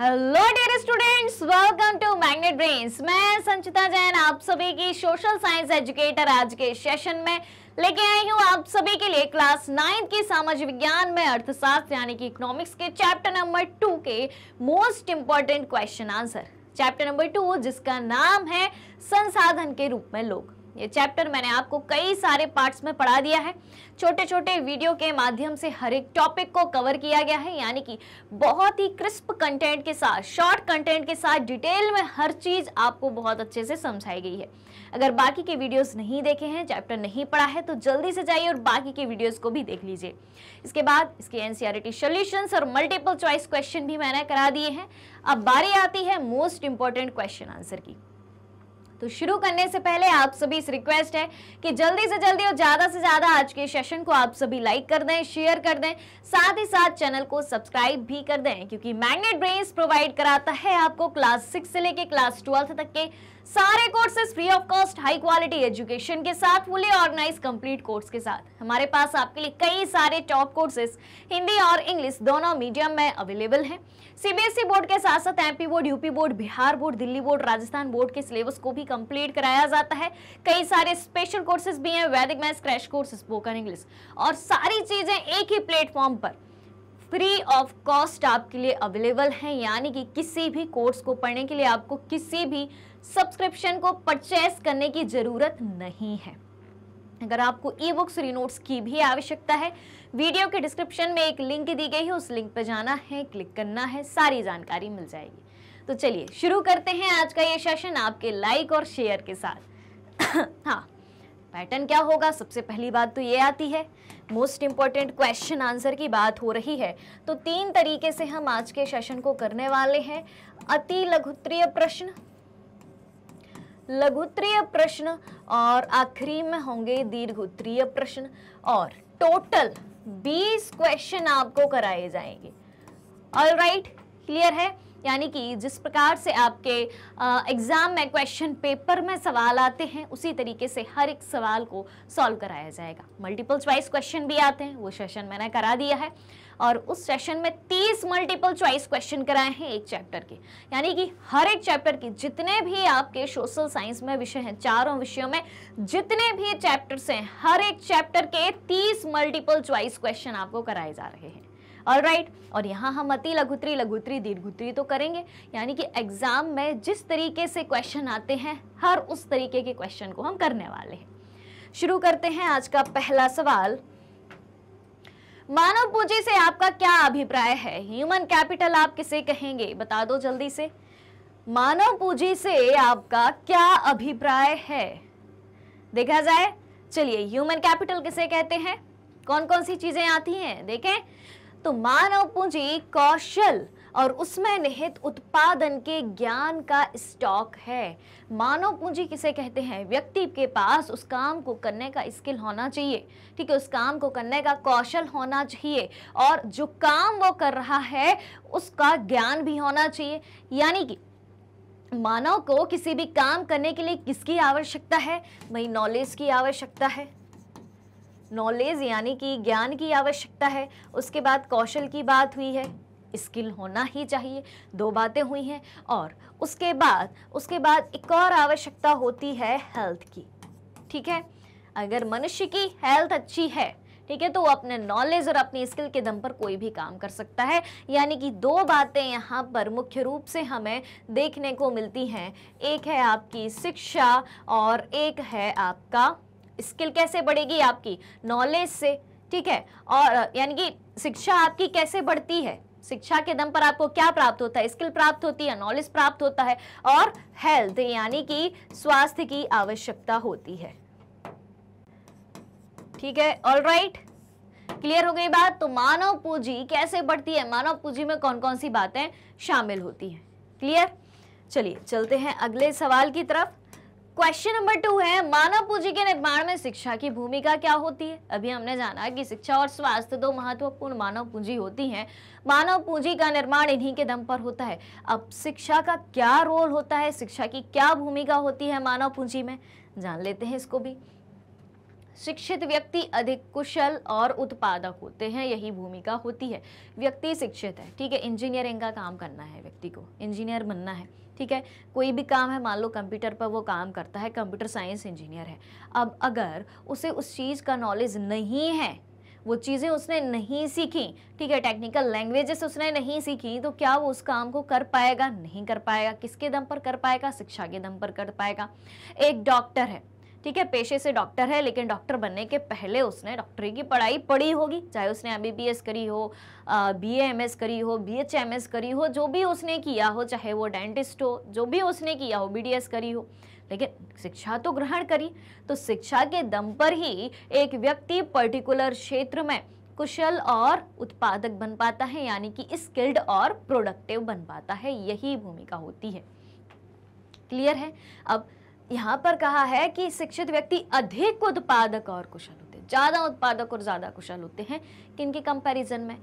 Hello dear students welcome to Magnet Brains मैं संचिता जैन आप सभी की सोशल साइंस एजुकेटर आज के सेशन में लेके आई हूँ आप सभी के लिए क्लास नाइन्थ की सामाजिक विज्ञान में अर्थशास्त्र यानी कि इकोनॉमिक्स के चैप्टर नंबर टू के most important question answer chapter number two जिसका नाम है संसाधन के रूप में लोग ये चैप्टर मैंने आपको कई सारे पार्ट्स में पढ़ा दिया है छोटे छोटे वीडियो के माध्यम से हर एक टॉपिक को कवर किया गया है यानी कि बहुत ही क्रिस्प कंटेंट के साथ शॉर्ट कंटेंट के साथ डिटेल में हर चीज़ आपको बहुत अच्छे से समझाई गई है अगर बाकी के वीडियोस नहीं देखे हैं चैप्टर नहीं पढ़ा है तो जल्दी से जाइए और बाकी के वीडियोस को भी देख लीजिए इसके बाद इसके एनसीआर सोल्यूशन e और मल्टीपल चॉइस क्वेश्चन भी मैंने करा दिए हैं अब बारी आती है मोस्ट इंपॉर्टेंट क्वेश्चन आंसर की तो शुरू करने से पहले आप सभी इस रिक्वेस्ट है कि जल्दी से जल्दी और ज़्यादा से ज़्यादा आज के सेशन को आप सभी लाइक कर दें शेयर कर दें साथ ही साथ चैनल को सब्सक्राइब भी कर दें क्योंकि मैग्नेट ब्रेन्स प्रोवाइड कराता है आपको क्लास सिक्स से लेकर क्लास ट्वेल्थ तक के सारे courses free of cost high quality education के साथ फुली ऑर्गेनाइज कंप्लीट कोर्स के साथ हमारे पास आपके लिए कई सारे टॉप कोर्सेज हिंदी और इंग्लिश दोनों मीडियम में अवेलेबल हैं सीबीएसई बोर्ड e के साथ साथ MP board UP board Bihar board Delhi board Rajasthan board के सिलेबस को भी कंप्लीट कराया जाता है कई सारे स्पेशल कोर्सेज भी हैं Vedic maths crash course spoken English और सारी चीजें एक ही प्लेटफॉर्म पर फ्री ऑफ कॉस्ट आपके लिए अवेलेबल है यानी कि किसी भी कोर्स को पढ़ने के लिए आपको किसी भी सब्सक्रिप्शन को परचेस करने की ज़रूरत नहीं है अगर आपको ई बुक्स रिनोट्स की भी आवश्यकता है वीडियो के डिस्क्रिप्शन में एक लिंक दी गई है उस लिंक पर जाना है क्लिक करना है सारी जानकारी मिल जाएगी तो चलिए शुरू करते हैं आज का ये सेशन आपके लाइक और शेयर के साथ हाँ पैटर्न क्या होगा सबसे पहली बात तो ये आती है मोस्ट इम्पॉर्टेंट क्वेश्चन आंसर की बात हो रही है तो तीन तरीके से हम आज के सेशन को करने वाले हैं अति लघुत्रीय प्रश्न लघु उत्तरीय प्रश्न और आखिरी में होंगे दीर्घ उत्तरीय प्रश्न और टोटल 20 क्वेश्चन आपको कराए जाएंगे ऑल राइट क्लियर है यानी कि जिस प्रकार से आपके एग्ज़ाम में क्वेश्चन पेपर में सवाल आते हैं उसी तरीके से हर एक सवाल को सॉल्व कराया जाएगा मल्टीपल चॉइस क्वेश्चन भी आते हैं वो सेशन मैंने करा दिया है और उस सेशन में तीस मल्टीपल चॉइस क्वेश्चन कराए हैं एक चैप्टर के यानी कि हर एक चैप्टर के जितने भी आपके सोशल साइंस में विषय हैं चारों विषयों में जितने भी चैप्टर्स हैं हर एक चैप्टर के तीस मल्टीपल चॉइस क्वेश्चन आपको कराए जा रहे हैं ऑल राइट right. और यहाँ हम अति लघुत्री लघुतरी दीर्घुत्री तो करेंगे यानी कि एग्जाम में जिस तरीके से क्वेश्चन आते हैं हर उस तरीके के क्वेश्चन को हम करने वाले हैं शुरू करते हैं आज का पहला सवाल मानव पूंजी से आपका क्या अभिप्राय है ह्यूमन कैपिटल आप किसे कहेंगे बता दो जल्दी से मानव पूंजी से आपका क्या अभिप्राय है देखा जाए चलिए ह्यूमन कैपिटल किसे कहते हैं कौन कौन सी चीजें आती हैं देखें तो मानव पूंजी कौशल और उसमें निहित उत्पादन के ज्ञान का स्टॉक है मानव पूंजी किसे कहते हैं व्यक्ति के पास उस काम को करने का स्किल होना चाहिए ठीक है उस काम को करने का कौशल होना चाहिए और जो काम वो कर रहा है उसका ज्ञान भी होना चाहिए यानी कि मानव को किसी भी काम करने के लिए किसकी आवश्यकता है भाई नॉलेज की आवश्यकता है नॉलेज यानी कि ज्ञान की आवश्यकता है उसके बाद कौशल की बात हुई है स्किल होना ही चाहिए दो बातें हुई हैं और उसके बाद उसके बाद एक और आवश्यकता होती है हेल्थ की ठीक है अगर मनुष्य की हेल्थ अच्छी है ठीक है तो वो अपने नॉलेज और अपनी स्किल के दम पर कोई भी काम कर सकता है यानी कि दो बातें यहाँ पर मुख्य रूप से हमें देखने को मिलती हैं एक है आपकी शिक्षा और एक है आपका स्किल कैसे बढ़ेगी आपकी नॉलेज से ठीक है और यानी कि शिक्षा आपकी कैसे बढ़ती है शिक्षा के दम पर आपको क्या प्राप्त होता है स्किल प्राप्त होती है नॉलेज प्राप्त होता है और हेल्थ यानी कि स्वास्थ्य की आवश्यकता होती है ठीक है ऑल राइट क्लियर हो गई बात तो मानव पूंजी कैसे बढ़ती है मानव पूंजी में कौन कौन सी बातें शामिल होती हैं क्लियर चलिए चलते हैं अगले सवाल की तरफ क्वेश्चन नंबर टू है मानव पूंजी के निर्माण में शिक्षा की भूमिका क्या होती है अभी हमने जाना कि शिक्षा और स्वास्थ्य दो महत्वपूर्ण मानव पूंजी होती हैं मानव पूंजी का निर्माण इन्हीं के दम पर होता है अब शिक्षा का क्या रोल होता है शिक्षा की क्या भूमिका होती है मानव पूंजी में जान लेते हैं इसको भी शिक्षित व्यक्ति अधिक कुशल और उत्पादक होते हैं यही भूमिका होती है व्यक्ति शिक्षित है ठीक है इंजीनियरिंग का काम करना है व्यक्ति को इंजीनियर बनना है ठीक है कोई भी काम है मान लो कंप्यूटर पर वो काम करता है कंप्यूटर साइंस इंजीनियर है अब अगर उसे उस चीज़ का नॉलेज नहीं है वो चीज़ें उसने नहीं सीखी ठीक है टेक्निकल लैंग्वेजेस उसने नहीं सीखी तो क्या वो उस काम को कर पाएगा नहीं कर पाएगा किसके दम पर कर पाएगा शिक्षा के दम पर कर पाएगा एक डॉक्टर है ठीक है पेशे से डॉक्टर है लेकिन डॉक्टर बनने के पहले उसने डॉक्टरी की पढ़ाई पढ़ी होगी चाहे उसने एम करी हो बी एम करी हो बी करी हो जो भी उसने किया हो चाहे वो डेंटिस्ट हो जो भी उसने किया हो बी करी हो लेकिन शिक्षा तो ग्रहण करी तो शिक्षा के दम पर ही एक व्यक्ति पर्टिकुलर क्षेत्र में कुशल और उत्पादक बन पाता है यानी कि स्किल्ड और प्रोडक्टिव बन पाता है यही भूमिका होती है क्लियर है अब यहाँ पर कहा है कि शिक्षित व्यक्ति अधिक उत्पादक और कुशल होते हैं ज़्यादा उत्पादक और ज़्यादा कुशल होते हैं किन के कंपेरिजन में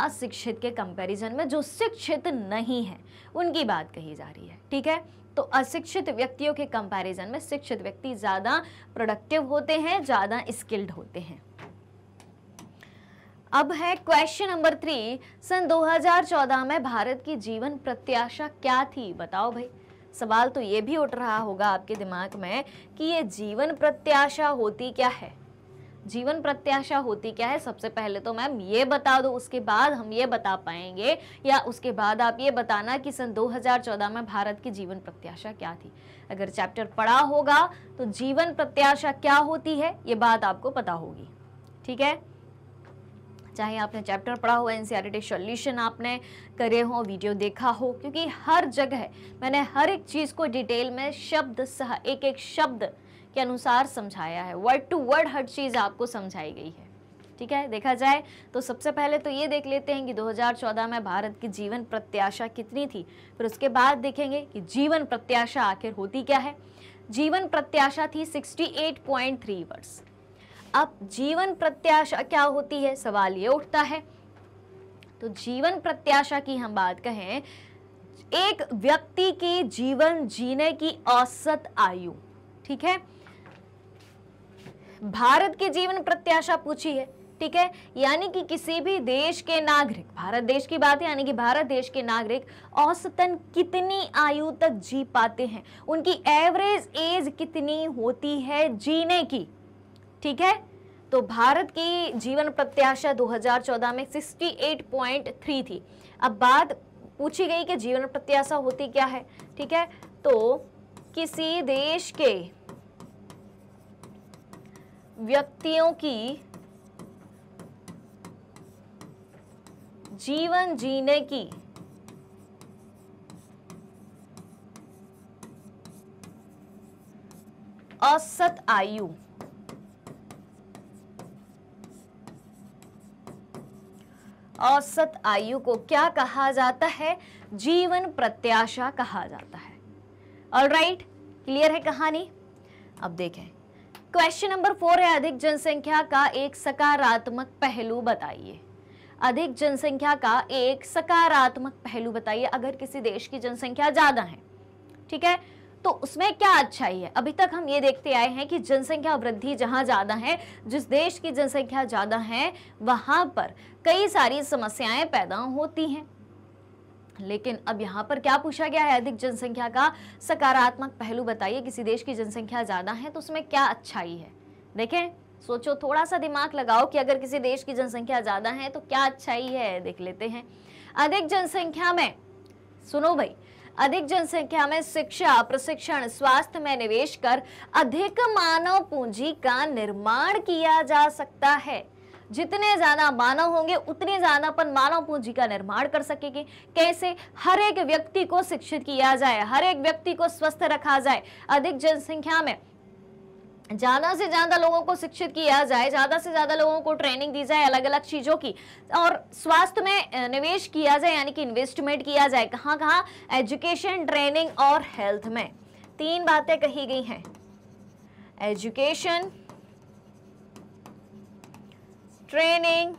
अशिक्षित के कंपेरिजन में जो शिक्षित नहीं है उनकी बात कही जा रही है ठीक है तो अशिक्षित व्यक्तियों के कंपेरिजन में शिक्षित व्यक्ति ज़्यादा प्रोडक्टिव होते हैं ज़्यादा स्किल्ड होते हैं अब है क्वेश्चन नंबर थ्री सन 2014 में भारत की जीवन प्रत्याशा क्या थी बताओ भाई सवाल तो ये भी उठ रहा होगा आपके दिमाग में कि ये जीवन प्रत्याशा होती क्या है जीवन प्रत्याशा होती क्या है सबसे पहले तो मैम ये बता दो उसके बाद हम ये बता पाएंगे या उसके बाद आप ये बताना कि सन 2014 में भारत की जीवन प्रत्याशा क्या थी अगर चैप्टर पढ़ा होगा तो जीवन प्रत्याशा क्या होती है ये बात आपको पता होगी ठीक है चाहे आपने चैप्टर पढ़ा हो एन सी सॉल्यूशन आपने करे हो वीडियो देखा हो क्योंकि हर जगह मैंने हर एक चीज़ को डिटेल में शब्द सह एक एक शब्द के अनुसार समझाया है वर्ड टू वर्ड हर चीज़ आपको समझाई गई है ठीक है देखा जाए तो सबसे पहले तो ये देख लेते हैं कि 2014 में भारत की जीवन प्रत्याशा कितनी थी फिर उसके बाद देखेंगे कि जीवन प्रत्याशा आखिर होती क्या है जीवन प्रत्याशा थी 68.3 वर्ष अब जीवन प्रत्याशा क्या होती है सवाल ये उठता है तो जीवन प्रत्याशा की हम बात कहें एक व्यक्ति की जीवन जीने की औसत आयु ठीक है भारत की जीवन प्रत्याशा पूछी है ठीक है यानी कि किसी भी देश के नागरिक भारत देश की बात है यानी कि भारत देश के नागरिक औसतन कितनी आयु तक जी पाते हैं उनकी एवरेज एज कितनी होती है जीने की ठीक है तो भारत की जीवन प्रत्याशा 2014 में 68.3 थी अब बात पूछी गई कि जीवन प्रत्याशा होती क्या है ठीक है तो किसी देश के व्यक्तियों की जीवन जीने की औसत आयु औसत आयु को क्या कहा जाता है जीवन प्रत्याशा कहा जाता है ऑल राइट क्लियर है कहानी अब देखें क्वेश्चन नंबर फोर है अधिक जनसंख्या का एक सकारात्मक पहलू बताइए अधिक जनसंख्या का एक सकारात्मक पहलू बताइए अगर किसी देश की जनसंख्या ज़्यादा है ठीक है तो उसमें क्या अच्छाई है अभी तक हम ये देखते आए हैं कि जनसंख्या वृद्धि जहां ज़्यादा है जिस देश की जनसंख्या ज़्यादा है वहां पर कई सारी समस्याएं पैदा होती हैं लेकिन अब यहाँ पर क्या पूछा गया है अधिक जनसंख्या का सकारात्मक पहलू बताइए किसी देश की जनसंख्या ज़्यादा है तो उसमें क्या अच्छाई है देखें सोचो थोड़ा सा दिमाग लगाओ कि अगर किसी देश की जनसंख्या ज़्यादा है तो क्या अच्छाई है देख लेते हैं अधिक जनसंख्या में सुनो भाई अधिक जनसंख्या में शिक्षा प्रशिक्षण स्वास्थ्य में निवेश कर अधिक मानव पूंजी का निर्माण किया जा सकता है जितने ज्यादा मानव होंगे उतने ज्यादा अपन मानव पूंजी का निर्माण कर सकेंगे कैसे हर एक व्यक्ति को शिक्षित किया जाए हर एक व्यक्ति को स्वस्थ रखा जाए अधिक जनसंख्या में ज़्यादा से ज़्यादा लोगों को शिक्षित किया जाए ज़्यादा से ज़्यादा लोगों को ट्रेनिंग दी जाए अलग अलग चीज़ों की और स्वास्थ्य में निवेश किया जाए यानी कि इन्वेस्टमेंट किया जाए कहाँ कहाँ एजुकेशन ट्रेनिंग और हेल्थ में तीन बातें कही गई हैं एजुकेशन ट्रेनिंग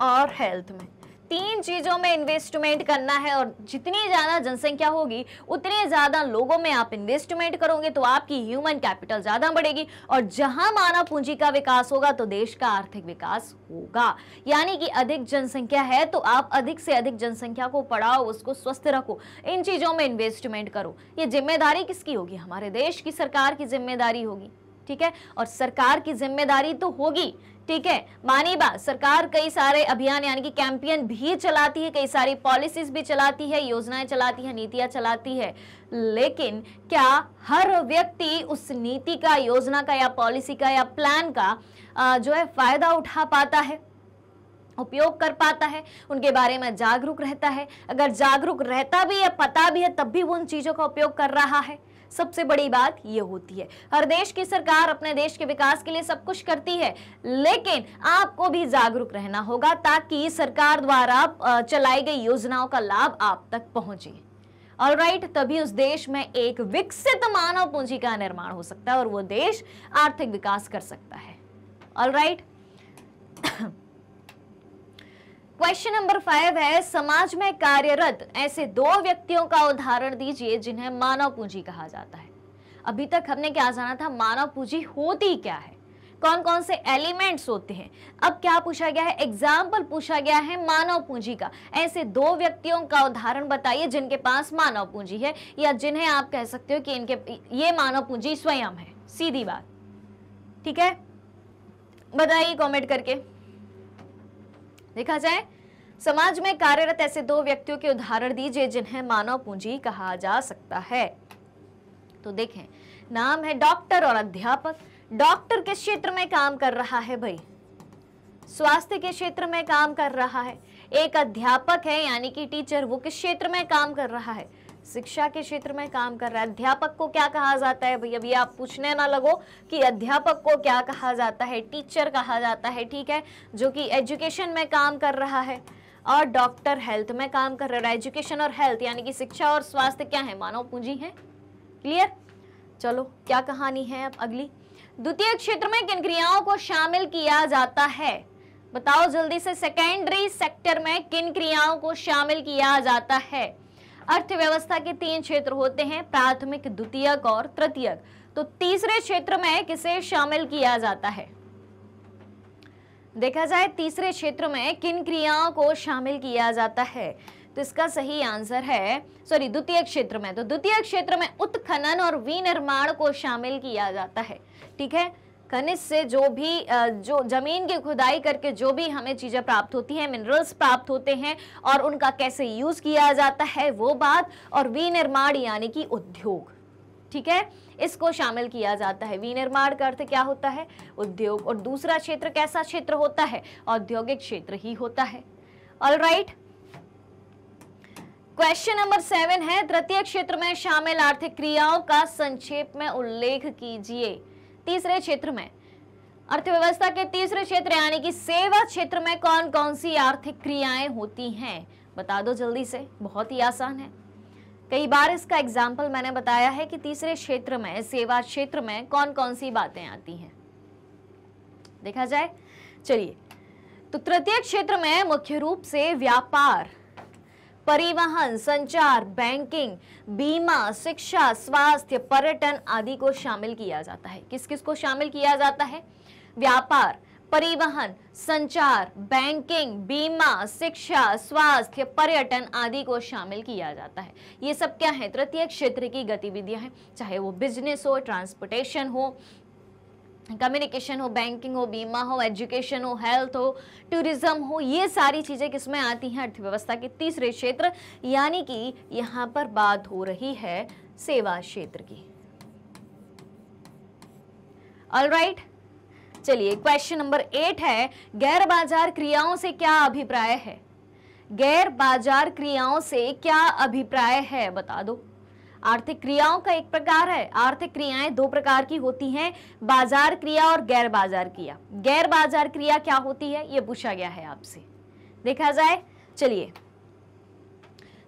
और हेल्थ में तीन चीज़ों में इन्वेस्टमेंट करना है और जितनी ज़्यादा जनसंख्या होगी उतने ज़्यादा लोगों में आप इन्वेस्टमेंट करोगे तो आपकी ह्यूमन कैपिटल ज़्यादा बढ़ेगी और जहां मानव पूंजी का विकास होगा तो देश का आर्थिक विकास होगा यानी कि अधिक जनसंख्या है तो आप अधिक से अधिक जनसंख्या को पढ़ाओ उसको स्वस्थ रखो इन चीज़ों में इन्वेस्टमेंट करो ये जिम्मेदारी किसकी होगी हमारे देश की सरकार की जिम्मेदारी होगी ठीक है और सरकार की जिम्मेदारी तो होगी ठीक है मानी बात सरकार कई सारे अभियान यानी कि कैंपेन भी चलाती है कई सारी पॉलिसीज भी चलाती है योजनाएं चलाती है नीतियां चलाती है लेकिन क्या हर व्यक्ति उस नीति का योजना का या पॉलिसी का या प्लान का जो है फायदा उठा पाता है उपयोग कर पाता है उनके बारे में जागरूक रहता है अगर जागरूक रहता भी है पता भी है तब भी वो उन चीज़ों का उपयोग कर रहा है सबसे बड़ी बात यह होती है हर देश की सरकार अपने देश के विकास के लिए सब कुछ करती है लेकिन आपको भी जागरूक रहना होगा ताकि सरकार द्वारा चलाई गई योजनाओं का लाभ आप तक पहुंचे और राइट तभी उस देश में एक विकसित मानव पूंजी का निर्माण हो सकता है और वो देश आर्थिक विकास कर सकता है all right question number five है समाज में कार्यरत ऐसे दो व्यक्तियों का उदाहरण दीजिए जिन्हें मानव पूंजी कहा जाता है अभी तक हमने क्या जाना था मानव पूंजी होती क्या है कौन कौन से एलिमेंट्स होते हैं अब क्या पूछा गया है एग्जाम्पल पूछा गया है मानव पूंजी का ऐसे दो व्यक्तियों का उदाहरण बताइए जिनके पास मानव पूंजी है या जिन्हें आप कह सकते हो कि इनके ये मानव पूंजी स्वयं है सीधी बात ठीक है बताइए कमेंट करके देखा जाए समाज में कार्यरत ऐसे दो व्यक्तियों के उदाहरण दीजिए जिन्हें मानव पूंजी कहा जा सकता है तो देखें नाम है डॉक्टर और अध्यापक डॉक्टर किस क्षेत्र में काम कर रहा है भाई स्वास्थ्य के क्षेत्र में काम कर रहा है एक अध्यापक है यानी कि टीचर वो किस क्षेत्र में काम कर रहा है शिक्षा के क्षेत्र में काम कर रहा है अध्यापक को क्या कहा जाता है भैया भैया आप पूछने ना लगो कि अध्यापक को क्या कहा जाता है टीचर कहा जाता है ठीक है जो कि एजुकेशन में काम कर रहा है और डॉक्टर हेल्थ में काम कर रहा है एजुकेशन और हेल्थ यानी कि शिक्षा और स्वास्थ्य क्या है मानव पूंजी है क्लियर चलो क्या कहानी है अब अगली द्वितीय क्षेत्र में किन क्रियाओं को शामिल किया जाता है बताओ जल्दी से सेकेंडरी सेक्टर में किन क्रियाओं को शामिल किया जाता है अर्थव्यवस्था के तीन क्षेत्र होते हैं प्राथमिक द्वितीयक और तृतीयक तो तीसरे क्षेत्र में किसे शामिल किया जाता है देखा जाए तीसरे क्षेत्र में किन क्रियाओं को शामिल किया जाता है तो इसका सही आंसर है सॉरी द्वितीय क्षेत्र में तो द्वितीय क्षेत्र में उत्खनन और विनिर्माण को शामिल किया जाता है ठीक है खनिज से जो भी जो ज़मीन की खुदाई करके जो भी हमें चीज़ें प्राप्त होती हैं मिनरल्स प्राप्त होते हैं और उनका कैसे यूज़ किया जाता है वो बात और विनिर्माण यानी कि उद्योग ठीक है इसको शामिल किया जाता है विनिर्माण का अर्थ क्या होता है उद्योग और दूसरा क्षेत्र कैसा क्षेत्र होता है औद्योगिक क्षेत्र ही होता है all right question number seven है तृतीय क्षेत्र में शामिल आर्थिक क्रियाओं का संक्षेप में उल्लेख कीजिए तीसरे क्षेत्र में अर्थव्यवस्था के तीसरे क्षेत्र यानी कि सेवा क्षेत्र में कौन कौन सी आर्थिक क्रियाएं होती हैं बता दो जल्दी से बहुत ही आसान है कई बार इसका एग्जाम्पल मैंने बताया है कि तीसरे क्षेत्र में सेवा क्षेत्र में कौन कौन सी बातें आती हैं देखा जाए चलिए तो तृतीय क्षेत्र में मुख्य रूप से व्यापार परिवहन संचार बैंकिंग बीमा शिक्षा स्वास्थ्य पर्यटन आदि को शामिल किया जाता है किस किस को शामिल किया जाता है व्यापार परिवहन संचार बैंकिंग बीमा शिक्षा स्वास्थ्य पर्यटन आदि को शामिल किया जाता है ये सब क्या है तृतीय क्षेत्र की गतिविधियां हैं चाहे वो बिजनेस हो ट्रांसपोर्टेशन हो कम्युनिकेशन हो बैंकिंग हो बीमा हो एजुकेशन हो हेल्थ हो टूरिज्म हो ये सारी चीज़ें किसमें आती हैं अर्थव्यवस्था के तीसरे क्षेत्र यानी कि यहाँ पर बात हो रही है सेवा क्षेत्र की राइट right? चलिए क्वेश्चन नंबर एट है गैर बाजार क्रियाओं से क्या अभिप्राय है गैर बाजार क्रियाओं से क्या अभिप्राय है बता दो आर्थिक क्रियाओं का एक प्रकार है आर्थिक क्रियाएं दो प्रकार की होती हैं बाजार क्रिया और गैर बाजार क्रिया गैर बाजार क्रिया क्या होती है ये पूछा गया है आपसे देखा जाए चलिए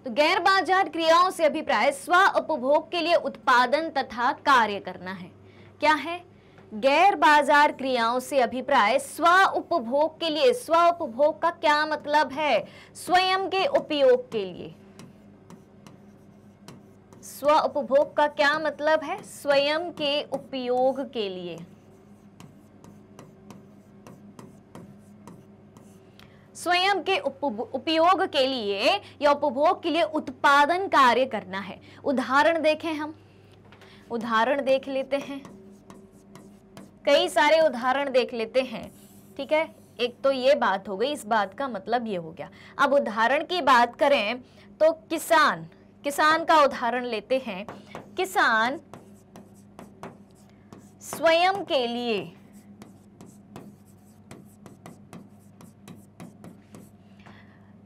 तो गैर बाजार क्रियाओं से अभिप्राय स्व उपभोग के लिए उत्पादन तथा कार्य करना है क्या है गैर बाजार क्रियाओं से अभिप्राय स्व उपभोग के लिए स्व उपभोग का क्या मतलब है स्वयं के उपयोग के लिए स्व उपभोग का क्या मतलब है स्वयं के उपयोग के लिए स्वयं के उपयोग के लिए या उपभोग के लिए उत्पादन कार्य करना है उदाहरण देखें हम उदाहरण देख लेते हैं कई सारे उदाहरण देख लेते हैं ठीक है एक तो ये बात हो गई इस बात का मतलब ये हो गया अब उदाहरण की बात करें तो किसान किसान का उदाहरण लेते हैं किसान स्वयं के लिए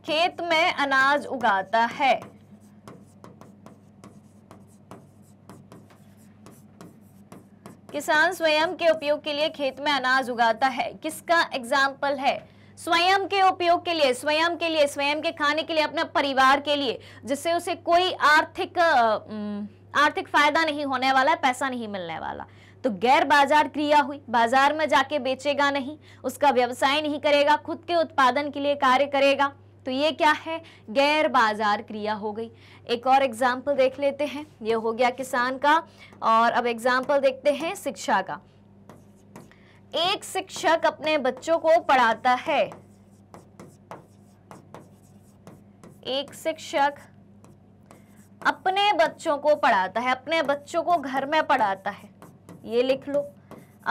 खेत में अनाज उगाता है किसान स्वयं के उपयोग के लिए खेत में अनाज उगाता है किसका एग्जाम्पल है स्वयं के उपयोग के लिए स्वयं के लिए स्वयं के खाने के लिए अपने परिवार के लिए जिससे उसे कोई आर्थिक आर्थिक फायदा नहीं होने वाला है पैसा नहीं मिलने वाला तो गैर बाजार क्रिया हुई बाजार में जाके बेचेगा नहीं उसका व्यवसाय नहीं करेगा खुद के उत्पादन के लिए कार्य करेगा तो ये क्या है गैर बाजार क्रिया हो गई एक और एग्जाम्पल देख लेते हैं ये हो गया किसान का और अब एग्जाम्पल देखते हैं शिक्षा का एक शिक्षक अपने बच्चों को पढ़ाता है एक शिक्षक अपने बच्चों को पढ़ाता है अपने बच्चों को घर में पढ़ाता है ये लिख लो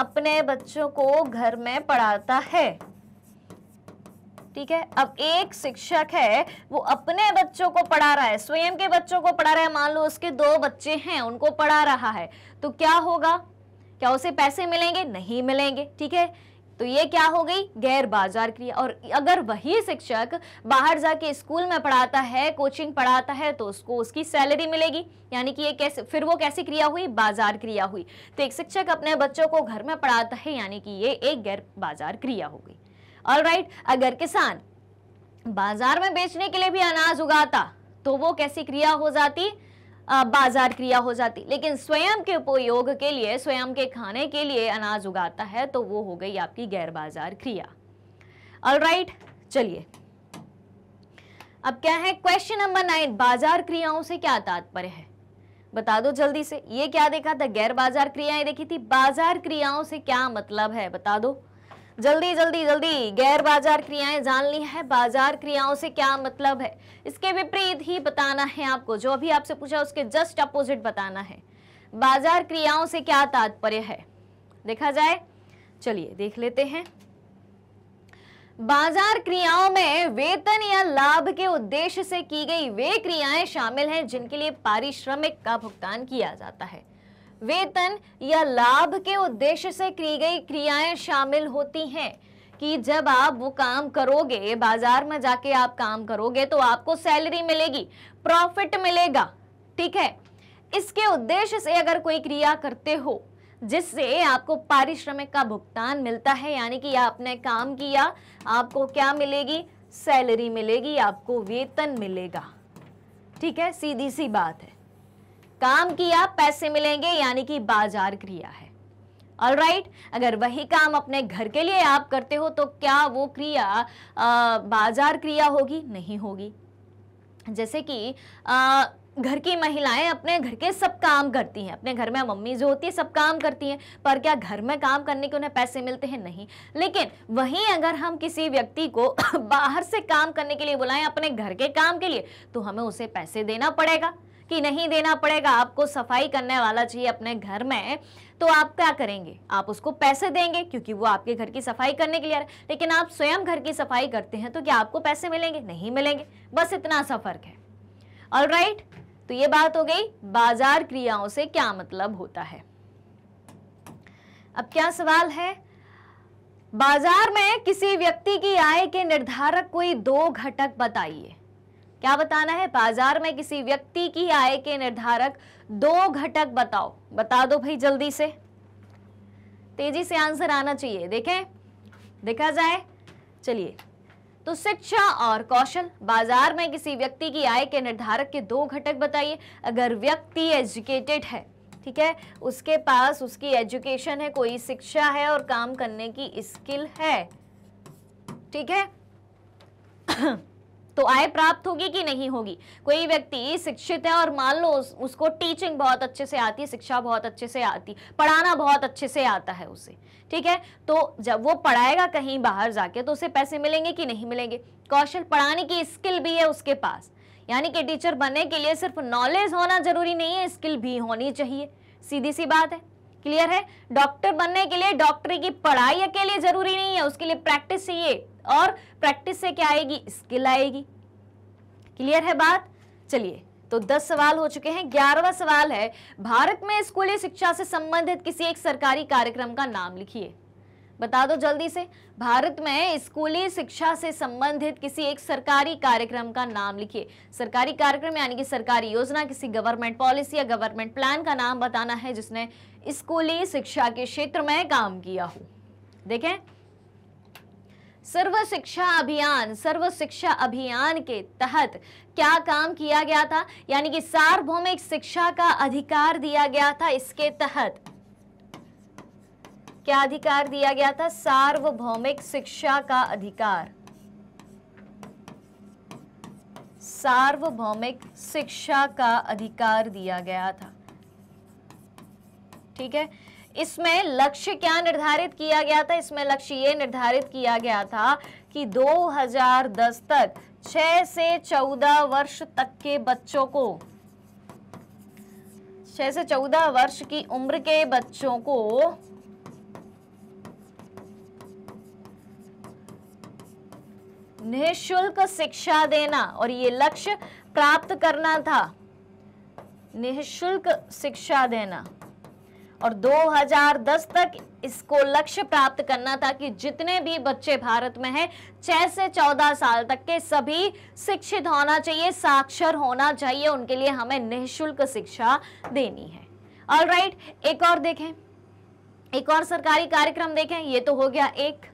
अपने बच्चों को घर में पढ़ाता है ठीक है अब एक शिक्षक है वो अपने बच्चों को पढ़ा रहा है स्वयं के बच्चों को पढ़ा रहा है मान लो उसके दो बच्चे हैं उनको पढ़ा रहा है तो क्या होगा क्या उसे पैसे मिलेंगे नहीं मिलेंगे ठीक है तो ये क्या हो गई गैर बाजार क्रिया और अगर वही शिक्षक बाहर जाके स्कूल में पढ़ाता है कोचिंग पढ़ाता है तो उसको उसकी सैलरी मिलेगी यानी कि ये कैसे फिर वो कैसी क्रिया हुई बाजार क्रिया हुई तो एक शिक्षक अपने बच्चों को घर में पढ़ाता है यानी कि ये एक गैर बाजार क्रिया हो गई ऑल right, अगर किसान बाजार में बेचने के लिए भी अनाज उगाता तो वो कैसी क्रिया हो जाती बाजार क्रिया हो जाती लेकिन स्वयं के उपयोग के लिए स्वयं के खाने के लिए अनाज उगाता है तो वो हो गई आपकी गैर बाजार क्रिया ऑलराइट चलिए अब क्या है क्वेश्चन नंबर नाइन बाजार क्रियाओं से क्या तात्पर्य है बता दो जल्दी से ये क्या देखा था गैर बाजार क्रियाएं देखी थी बाजार क्रियाओं से क्या मतलब है बता दो जल्दी जल्दी जल्दी गैर बाजार क्रियाएं जान ली है बाजार क्रियाओं से क्या मतलब है इसके विपरीत ही बताना है आपको जो अभी आपसे पूछा उसके जस्ट अपोजिट बताना है बाजार क्रियाओं से क्या तात्पर्य है देखा जाए चलिए देख लेते हैं बाजार क्रियाओं में वेतन या लाभ के उद्देश्य से की गई वे क्रियाएं शामिल हैं जिनके लिए पारिश्रमिक का भुगतान किया जाता है वेतन या लाभ के उद्देश्य से की गई क्रियाएं शामिल होती हैं कि जब आप वो काम करोगे बाजार में जाके आप काम करोगे तो आपको सैलरी मिलेगी प्रॉफिट मिलेगा ठीक है इसके उद्देश्य से अगर कोई क्रिया करते हो जिससे आपको पारिश्रमिक का भुगतान मिलता है यानी कि आपने काम किया आपको क्या मिलेगी सैलरी मिलेगी आपको वेतन मिलेगा ठीक है सीधी सी बात है काम किया पैसे मिलेंगे यानी कि बाजार क्रिया है ऑल राइट right? अगर वही काम अपने घर के लिए आप करते हो तो क्या वो क्रिया आ, बाजार क्रिया होगी नहीं होगी जैसे कि घर की महिलाएं अपने घर के सब काम करती हैं अपने घर में मम्मी जो होती है सब काम करती हैं पर क्या घर में काम करने के उन्हें पैसे मिलते हैं नहीं लेकिन वहीं अगर हम किसी व्यक्ति को बाहर से काम करने के लिए बुलाएं अपने घर के काम के लिए तो हमें उसे पैसे देना पड़ेगा कि नहीं देना पड़ेगा आपको सफाई करने वाला चाहिए अपने घर में तो आप क्या करेंगे आप उसको पैसे देंगे क्योंकि वो आपके घर की सफाई करने के लिए आ रहा है लेकिन आप स्वयं घर की सफाई करते हैं तो क्या आपको पैसे मिलेंगे नहीं मिलेंगे बस इतना सा फर्क है ऑल right, तो ये बात हो गई बाजार क्रियाओं से क्या मतलब होता है अब क्या सवाल है बाजार में किसी व्यक्ति की आय के निर्धारक कोई दो घटक बताइए क्या बताना है बाजार में किसी व्यक्ति की आय के निर्धारक दो घटक बताओ बता दो भाई जल्दी से तेजी से आंसर आना चाहिए देखें देखा जाए चलिए तो शिक्षा और कौशल बाजार में किसी व्यक्ति की आय के निर्धारक के दो घटक बताइए अगर व्यक्ति एजुकेटेड है ठीक है उसके पास उसकी एजुकेशन है कोई शिक्षा है और काम करने की स्किल है ठीक है तो आय प्राप्त होगी कि नहीं होगी कोई व्यक्ति शिक्षित है और मान लो उसको टीचिंग बहुत अच्छे से आती है शिक्षा बहुत अच्छे से आती पढ़ाना बहुत अच्छे से आता है उसे ठीक है तो जब वो पढ़ाएगा कहीं बाहर जाके तो उसे पैसे मिलेंगे कि नहीं मिलेंगे कौशल पढ़ाने की स्किल भी है उसके पास यानी कि टीचर बनने के लिए सिर्फ नॉलेज होना जरूरी नहीं है स्किल भी होनी चाहिए सीधी सी बात है क्लियर है डॉक्टर बनने के लिए डॉक्टरी की पढ़ाई अकेले जरूरी नहीं है उसके लिए प्रैक्टिस चाहिए और प्रैक्टिस से क्या आएगी स्किल आएगी क्लियर है बात चलिए तो 10 सवाल हो चुके हैं ग्यारहवा सवाल है भारत में स्कूली शिक्षा से संबंधित किसी एक सरकारी कार्यक्रम का नाम लिखिए बता दो जल्दी से भारत में स्कूली शिक्षा से संबंधित किसी एक सरकारी कार्यक्रम का नाम लिखिए सरकारी कार्यक्रम यानी कि सरकारी योजना किसी गवर्नमेंट पॉलिसी या गवर्नमेंट प्लान का नाम बताना है जिसने स्कूली शिक्षा के क्षेत्र में काम किया हो देखें सर्व शिक्षा अभियान सर्व शिक्षा अभियान के तहत क्या काम किया गया था यानी कि सार्वभौमिक शिक्षा का अधिकार दिया गया था इसके तहत क्या अधिकार दिया गया था सार्वभौमिक शिक्षा का अधिकार सार्वभौमिक शिक्षा का अधिकार दिया गया था ठीक है इसमें लक्ष्य क्या निर्धारित किया गया था इसमें लक्ष्य ये निर्धारित किया गया था कि 2010 तक 6 से 14 वर्ष तक के बच्चों को 6 से 14 वर्ष की उम्र के बच्चों को निःशुल्क शिक्षा देना और ये लक्ष्य प्राप्त करना था निःशुल्क शिक्षा देना और 2010 तक इसको लक्ष्य प्राप्त करना था कि जितने भी बच्चे भारत में हैं छह से चौदह साल तक के सभी शिक्षित होना चाहिए साक्षर होना चाहिए उनके लिए हमें निःशुल्क शिक्षा देनी है ऑल राइट right, एक और देखें एक और सरकारी कार्यक्रम देखें ये तो हो गया एक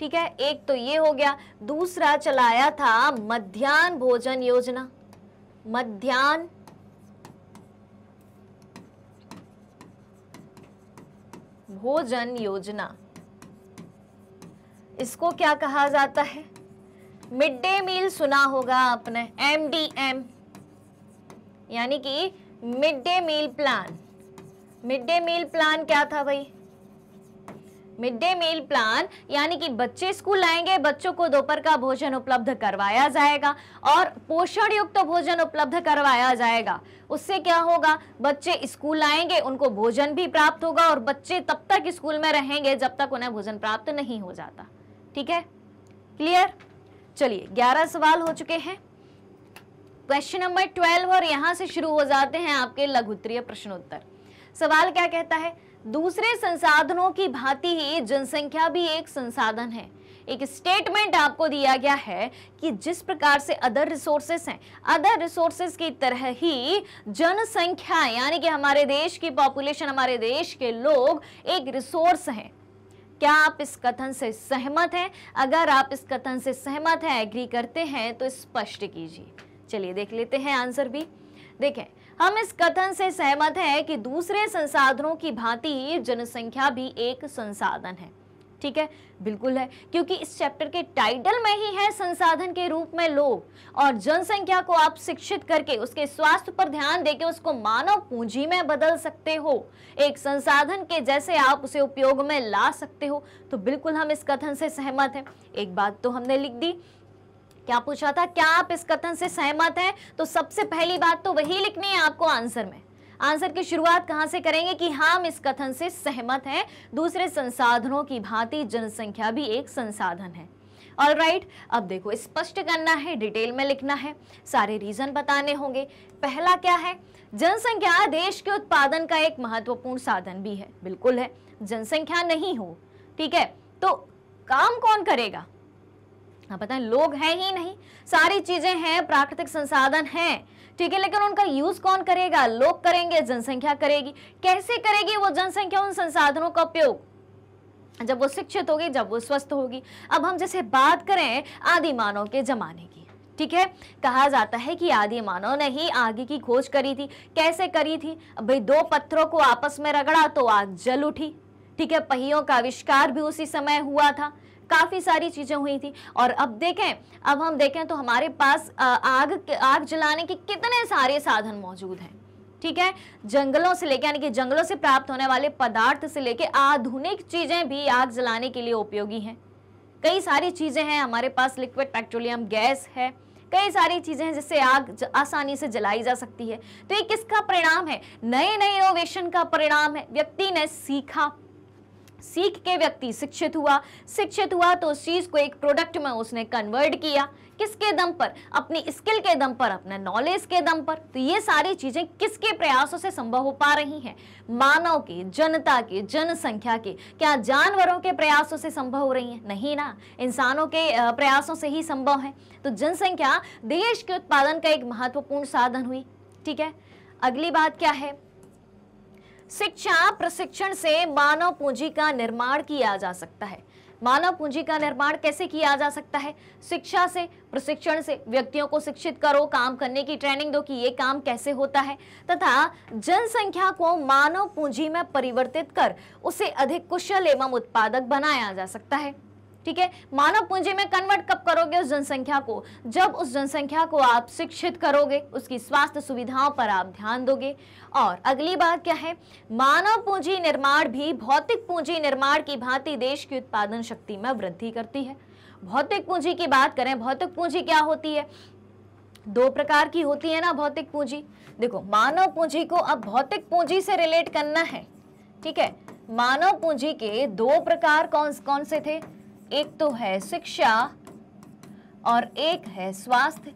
ठीक है एक तो ये हो गया दूसरा चलाया था मध्यान्ह भोजन योजना मध्यान्ह भोजन योजना इसको क्या कहा जाता है मिड डे मील सुना होगा आपने एम डी एम यानी कि mid day meal plan mid day meal plan क्या था भाई मिड डे मील प्लान यानी कि बच्चे स्कूल आएंगे बच्चों को दोपहर का भोजन उपलब्ध करवाया जाएगा और पोषण युक्त तो भोजन उपलब्ध करवाया जाएगा उससे क्या होगा बच्चे स्कूल आएंगे उनको भोजन भी प्राप्त होगा और बच्चे तब तक स्कूल में रहेंगे जब तक उन्हें भोजन प्राप्त नहीं हो जाता ठीक है क्लियर चलिए ग्यारह सवाल हो चुके हैं क्वेश्चन नंबर ट्वेल्व और यहाँ से शुरू हो जाते हैं आपके लघुत्तरीय प्रश्नोत्तर सवाल क्या कहता है दूसरे संसाधनों की भांति ही जनसंख्या भी एक संसाधन है एक स्टेटमेंट आपको दिया गया है कि जिस प्रकार से अदर रिसोर्सेस हैं अदर रिसोर्सेस की तरह ही जनसंख्या यानी कि हमारे देश की पॉपुलेशन हमारे देश के लोग एक रिसोर्स हैं क्या आप इस कथन से सहमत हैं अगर आप इस कथन से सहमत हैं एग्री करते हैं तो स्पष्ट कीजिए चलिए देख लेते हैं आंसर भी देखें हम इस कथन से सहमत हैं कि दूसरे संसाधनों की भांति जनसंख्या भी एक संसाधन है ठीक है बिल्कुल है क्योंकि इस चैप्टर के टाइटल में ही है संसाधन के रूप में लोग और जनसंख्या को आप शिक्षित करके उसके स्वास्थ्य पर ध्यान देके उसको मानव पूंजी में बदल सकते हो एक संसाधन के जैसे आप उसे उपयोग में ला सकते हो तो बिल्कुल हम इस कथन से सहमत हैं एक बात तो हमने लिख दी क्या पूछा था क्या आप इस कथन से सहमत हैं तो सबसे पहली बात तो वही लिखनी है आपको आंसर में आंसर की शुरुआत कहां से करेंगे कि हम इस कथन से सहमत हैं दूसरे संसाधनों की भांति जनसंख्या भी एक संसाधन है ऑल राइट right, अब देखो स्पष्ट करना है डिटेल में लिखना है सारे रीजन बताने होंगे पहला क्या है जनसंख्या देश के उत्पादन का एक महत्वपूर्ण साधन भी है बिल्कुल है जनसंख्या नहीं हो ठीक है तो काम कौन करेगा आप हाँ, है लोग हैं ही नहीं सारी चीजें हैं प्राकृतिक संसाधन हैं ठीक है लेकिन उनका यूज कौन करेगा लोग करेंगे जनसंख्या करेगी कैसे करेगी वो जनसंख्या उन संसाधनों का उपयोग जब वो शिक्षित होगी जब वो स्वस्थ होगी अब हम जैसे बात करें आदि मानव के जमाने की ठीक है कहा जाता है कि आदि मानव ने ही आगे की खोज करी थी कैसे करी थी भाई दो पत्थरों को आपस में रगड़ा तो आग जल उठी ठीक है पहियों का आविष्कार भी उसी समय हुआ था काफ़ी सारी चीज़ें हुई थी और अब देखें अब हम देखें तो हमारे पास आग आग जलाने के कितने सारे साधन मौजूद हैं ठीक है जंगलों से लेके यानी कि जंगलों से प्राप्त होने वाले पदार्थ से लेके आधुनिक चीज़ें भी आग जलाने के लिए उपयोगी हैं कई सारी चीज़ें हैं हमारे पास लिक्विड पेट्रोलियम गैस है कई सारी चीज़ें हैं जिससे आग आसानी से जलाई जा सकती है तो ये किसका परिणाम है नए नए इनोवेशन का परिणाम है व्यक्ति ने सीखा सीख के व्यक्ति शिक्षित हुआ शिक्षित हुआ तो उस चीज़ को एक प्रोडक्ट में उसने कन्वर्ट किया किसके दम पर अपनी स्किल के दम पर अपने नॉलेज के दम पर तो ये सारी चीज़ें किसके प्रयासों से संभव हो पा रही हैं मानव के जनता के जनसंख्या के क्या जानवरों के प्रयासों से संभव हो रही हैं नहीं ना इंसानों के प्रयासों से ही संभव है तो जनसंख्या देश के उत्पादन का एक महत्वपूर्ण साधन हुई ठीक है अगली बात क्या है शिक्षा प्रशिक्षण से मानव पूंजी का निर्माण किया जा सकता है मानव पूंजी का निर्माण कैसे किया जा सकता है शिक्षा से प्रशिक्षण से व्यक्तियों को शिक्षित करो काम करने की ट्रेनिंग दो कि ये काम कैसे होता है तथा जनसंख्या को मानव पूंजी में परिवर्तित कर उसे अधिक कुशल एवं उत्पादक बनाया जा सकता है ठीक है मानव पूंजी में कन्वर्ट कब करोगे उस जनसंख्या को जब उस जनसंख्या को आप शिक्षित करोगे उसकी स्वास्थ्य सुविधाओं पर आप ध्यान दोगे और अगली बात क्या है मानव पूंजी निर्माण भी भौतिक पूंजी निर्माण की भांति देश की उत्पादन शक्ति में वृद्धि करती है भौतिक पूंजी की बात करें भौतिक पूंजी क्या होती है दो प्रकार की होती है ना भौतिक पूंजी देखो मानव पूंजी को अब भौतिक पूंजी से रिलेट करना है ठीक है मानव पूंजी के दो प्रकार कौन कौन से थे एक तो है शिक्षा और एक है स्वास्थ्य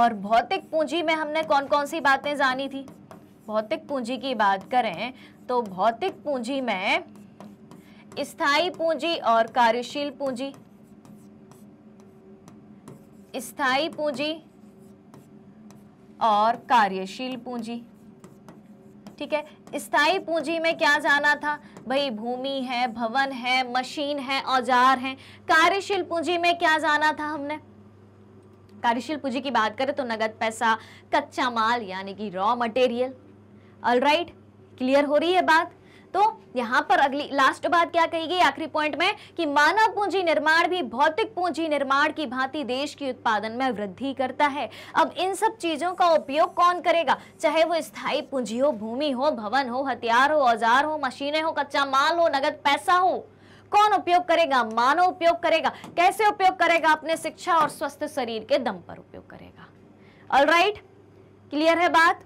और भौतिक पूंजी में हमने कौन कौन सी बातें जानी थी भौतिक पूंजी की बात करें तो भौतिक पूंजी में स्थाई पूंजी और कार्यशील पूंजी स्थाई पूंजी और कार्यशील पूंजी ठीक है स्थायी पूंजी में क्या जाना था भाई भूमि है भवन है मशीन है औजार है कार्यशील पूंजी में क्या जाना था हमने कार्यशील पूंजी की बात करें तो नगद पैसा कच्चा माल यानी कि रॉ मटेरियल ऑल क्लियर हो रही है बात तो यहां पर अगली लास्ट बात क्या कही गई आखिरी पॉइंट में कि मानव पूंजी निर्माण भी भौतिक पूंजी निर्माण की भांति देश की उत्पादन में वृद्धि करता है अब इन सब चीजों का उपयोग कौन करेगा चाहे वो स्थायी पूंजी हो भूमि हो भवन हो हथियार हो औजार हो मशीनें हो कच्चा माल हो नगद पैसा हो कौन उपयोग करेगा मानव उपयोग करेगा कैसे उपयोग करेगा अपने शिक्षा और स्वस्थ शरीर के दम पर उपयोग करेगा ऑल राइट क्लियर है बात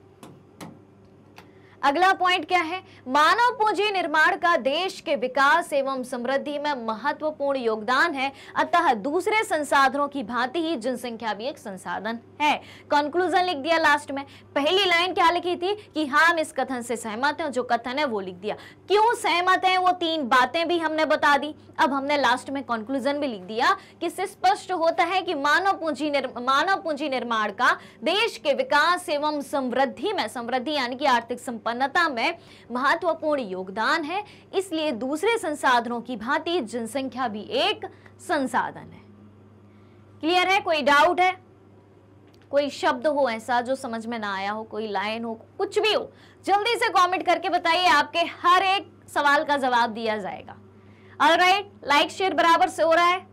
अगला पॉइंट क्या है मानव पूंजी निर्माण का देश के विकास एवं समृद्धि में महत्वपूर्ण योगदान है अतः दूसरे संसाधनों की भांति ही जनसंख्या भी एक संसाधन है कंक्लूजन लिख दिया लास्ट में पहली लाइन क्या लिखी थी कि हाँ हम इस कथन से सहमत हैं जो कथन है वो लिख दिया क्यों सहमत है वो तीन बातें भी हमने बता दी अब हमने लास्ट में कंक्लूजन भी लिख दिया कि इससे स्पष्ट होता है कि मानव पूंजी मानव पूंजी निर्माण का देश के विकास एवं समृद्धि में समृद्धि यानी कि आर्थिक संपत्ति संपन्नता में महत्वपूर्ण योगदान है इसलिए दूसरे संसाधनों की भांति जनसंख्या भी एक संसाधन है क्लियर है कोई डाउट है कोई शब्द हो ऐसा जो समझ में ना आया हो कोई लाइन हो कुछ भी हो जल्दी से कमेंट करके बताइए आपके हर एक सवाल का जवाब दिया जाएगा ऑलराइट लाइक शेयर बराबर से हो रहा है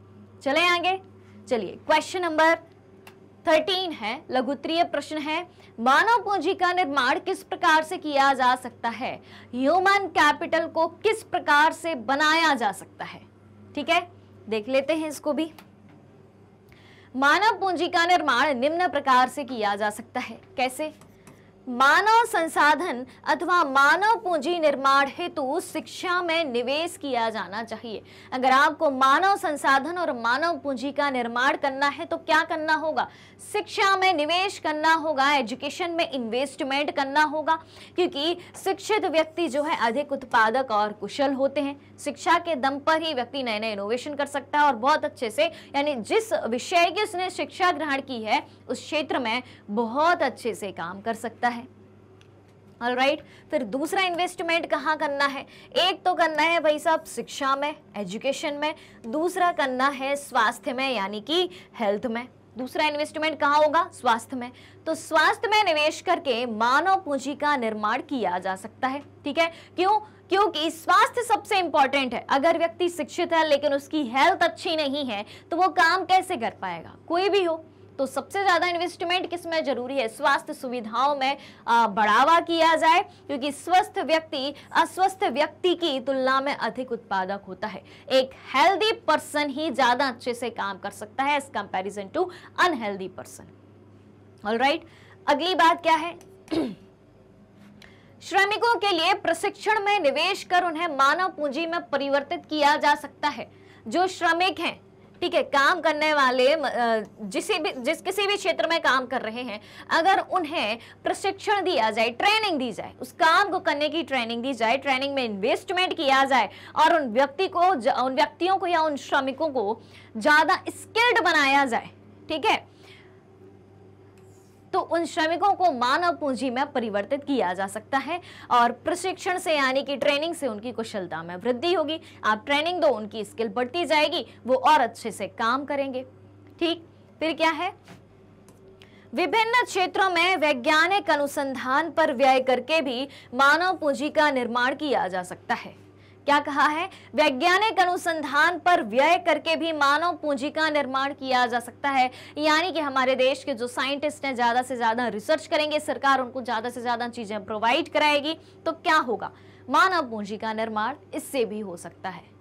चले आगे चलिए क्वेश्चन नंबर थर्टीन है लघुत्रीय प्रश्न है मानव पूंजी का निर्माण किस प्रकार से किया जा सकता है ह्यूमन कैपिटल को किस प्रकार से बनाया जा सकता है ठीक है देख लेते हैं इसको भी मानव पूंजी का निर्माण निम्न प्रकार से किया जा सकता है कैसे मानव संसाधन अथवा मानव पूंजी निर्माण हेतु शिक्षा में निवेश किया जाना चाहिए अगर आपको मानव संसाधन और मानव पूंजी का निर्माण करना है तो क्या करना होगा शिक्षा में निवेश करना होगा एजुकेशन में इन्वेस्टमेंट करना होगा क्योंकि शिक्षित व्यक्ति जो है अधिक उत्पादक और कुशल होते हैं शिक्षा के दम पर ही व्यक्ति नए नए इनोवेशन कर सकता है और बहुत अच्छे से यानी जिस विषय की उसने शिक्षा ग्रहण की है उस क्षेत्र में बहुत अच्छे से काम कर सकता है ऑल राइट right? फिर दूसरा इन्वेस्टमेंट कहाँ करना है एक तो करना है भाई साहब शिक्षा में एजुकेशन में दूसरा करना है स्वास्थ्य में यानी कि हेल्थ में दूसरा इन्वेस्टमेंट कहाँ होगा स्वास्थ्य में तो स्वास्थ्य में निवेश करके मानव पूंजी का निर्माण किया जा सकता है ठीक है क्यों क्योंकि स्वास्थ्य सबसे इंपॉर्टेंट है अगर व्यक्ति शिक्षित है लेकिन उसकी हेल्थ अच्छी नहीं है तो वो काम कैसे कर पाएगा कोई भी हो तो सबसे ज़्यादा इन्वेस्टमेंट किस में जरूरी है स्वास्थ्य सुविधाओं में बढ़ावा किया जाए क्योंकि स्वस्थ व्यक्ति अस्वस्थ व्यक्ति की तुलना में अधिक उत्पादक होता है एक हेल्दी पर्सन ही ज़्यादा अच्छे से काम कर सकता है as comparison to unhealthy person all right अगली बात क्या है श्रमिकों के लिए प्रशिक्षण में निवेश कर उन्हें मानव पूंजी में परिवर्तित किया जा सकता है जो श्रमिक हैं ठीक है काम करने वाले जिसे भी जिस किसी भी क्षेत्र में काम कर रहे हैं अगर उन्हें प्रशिक्षण दिया जाए ट्रेनिंग दी जाए उस काम को करने की ट्रेनिंग दी जाए ट्रेनिंग में इन्वेस्टमेंट किया जाए और उन व्यक्ति को उन व्यक्तियों को या उन श्रमिकों को ज़्यादा स्किल्ड बनाया जाए ठीक है तो उन श्रमिकों को मानव पूंजी में परिवर्तित किया जा सकता है और प्रशिक्षण से यानी कि ट्रेनिंग से उनकी कुशलता में वृद्धि होगी आप ट्रेनिंग दो उनकी स्किल बढ़ती जाएगी वो और अच्छे से काम करेंगे ठीक फिर क्या है विभिन्न क्षेत्रों में वैज्ञानिक अनुसंधान पर व्यय करके भी मानव पूंजी का निर्माण किया जा सकता है क्या कहा है वैज्ञानिक अनुसंधान पर व्यय करके भी मानव पूंजी का निर्माण किया जा सकता है यानी कि हमारे देश के जो साइंटिस्ट हैं ज़्यादा से ज़्यादा रिसर्च करेंगे सरकार उनको ज़्यादा से ज़्यादा चीज़ें प्रोवाइड कराएगी तो क्या होगा मानव पूंजी का निर्माण इससे भी हो सकता है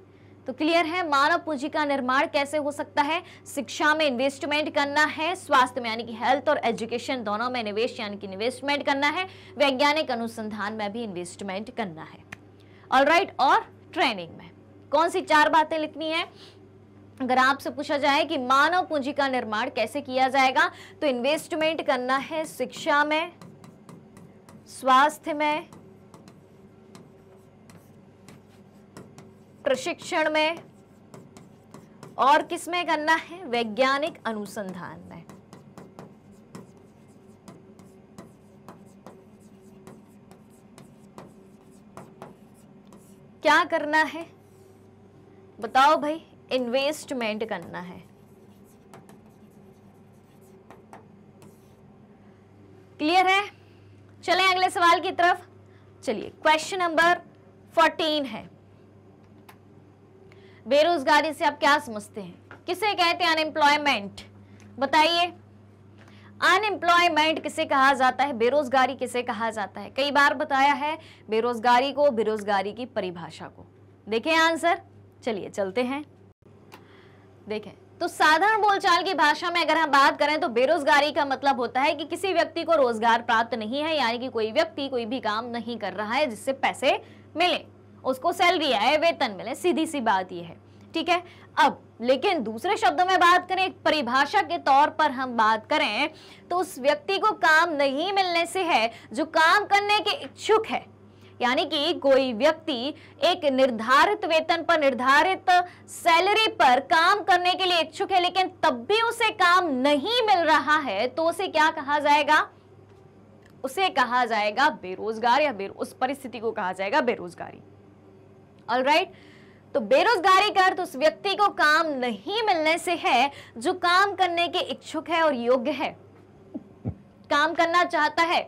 तो क्लियर है मानव पूंजी का निर्माण कैसे हो सकता है शिक्षा में इन्वेस्टमेंट करना है स्वास्थ्य में यानी कि हेल्थ और एजुकेशन दोनों में निवेश यानी कि इन्वेस्टमेंट करना है वैज्ञानिक अनुसंधान में भी इन्वेस्टमेंट करना है ऑल राइट और ट्रेनिंग में कौन सी चार बातें लिखनी है अगर आपसे पूछा जाए कि मानव पूंजी का निर्माण कैसे किया जाएगा तो इन्वेस्टमेंट करना है शिक्षा में स्वास्थ्य में प्रशिक्षण में और किस में करना है वैज्ञानिक अनुसंधान में क्या करना है बताओ भाई इन्वेस्टमेंट करना है क्लियर है चलें अगले सवाल की तरफ चलिए क्वेश्चन नंबर फोर्टीन है बेरोजगारी से आप क्या समझते हैं किसे कहते हैं अनएम्प्लॉयमेंट बताइए अनएम्प्लॉयमेंट किसे कहा जाता है बेरोजगारी किसे कहा जाता है कई बार बताया है बेरोजगारी को बेरोजगारी की परिभाषा को देखें आंसर चलिए चलते हैं देखें तो साधारण बोलचाल की भाषा में अगर हम बात करें तो बेरोजगारी का मतलब होता है कि किसी व्यक्ति को रोजगार प्राप्त नहीं है यानी कि कोई व्यक्ति कोई भी काम नहीं कर रहा है जिससे पैसे मिले उसको सैलरी आए वेतन मिले सीधी सी बात यह है ठीक है अब लेकिन दूसरे शब्दों में बात करें एक परिभाषा के तौर पर हम बात करें तो उस व्यक्ति को काम नहीं मिलने से है जो काम करने के इच्छुक है यानी कि कोई व्यक्ति एक निर्धारित वेतन पर निर्धारित सैलरी पर काम करने के लिए इच्छुक है लेकिन तब भी उसे काम नहीं मिल रहा है तो उसे क्या कहा जाएगा उसे कहा जाएगा बेरोजगार या बेरो उस परिस्थिति को कहा जाएगा बेरोजगारी ऑल right? तो बेरोजगारी का अर्थ तो उस व्यक्ति को काम नहीं मिलने से है जो काम करने के इच्छुक है और योग्य है काम करना चाहता है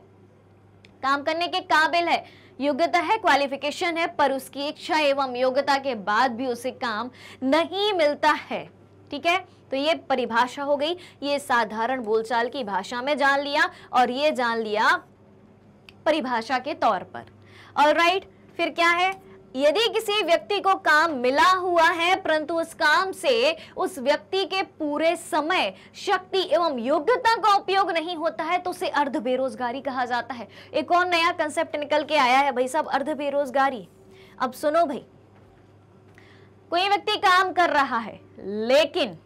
काम करने के काबिल है योग्यता है क्वालिफिकेशन है पर उसकी इच्छा एवं योग्यता के बाद भी उसे काम नहीं मिलता है ठीक है तो ये परिभाषा हो गई ये साधारण बोलचाल की भाषा में जान लिया और ये जान लिया परिभाषा के तौर पर और राइट फिर क्या है यदि किसी व्यक्ति को काम मिला हुआ है परंतु उस काम से उस व्यक्ति के पूरे समय शक्ति एवं योग्यता का उपयोग नहीं होता है तो उसे अर्ध बेरोजगारी कहा जाता है एक और नया कंसेप्ट निकल के आया है भाई साहब अर्ध बेरोजगारी अब सुनो भाई कोई व्यक्ति काम कर रहा है लेकिन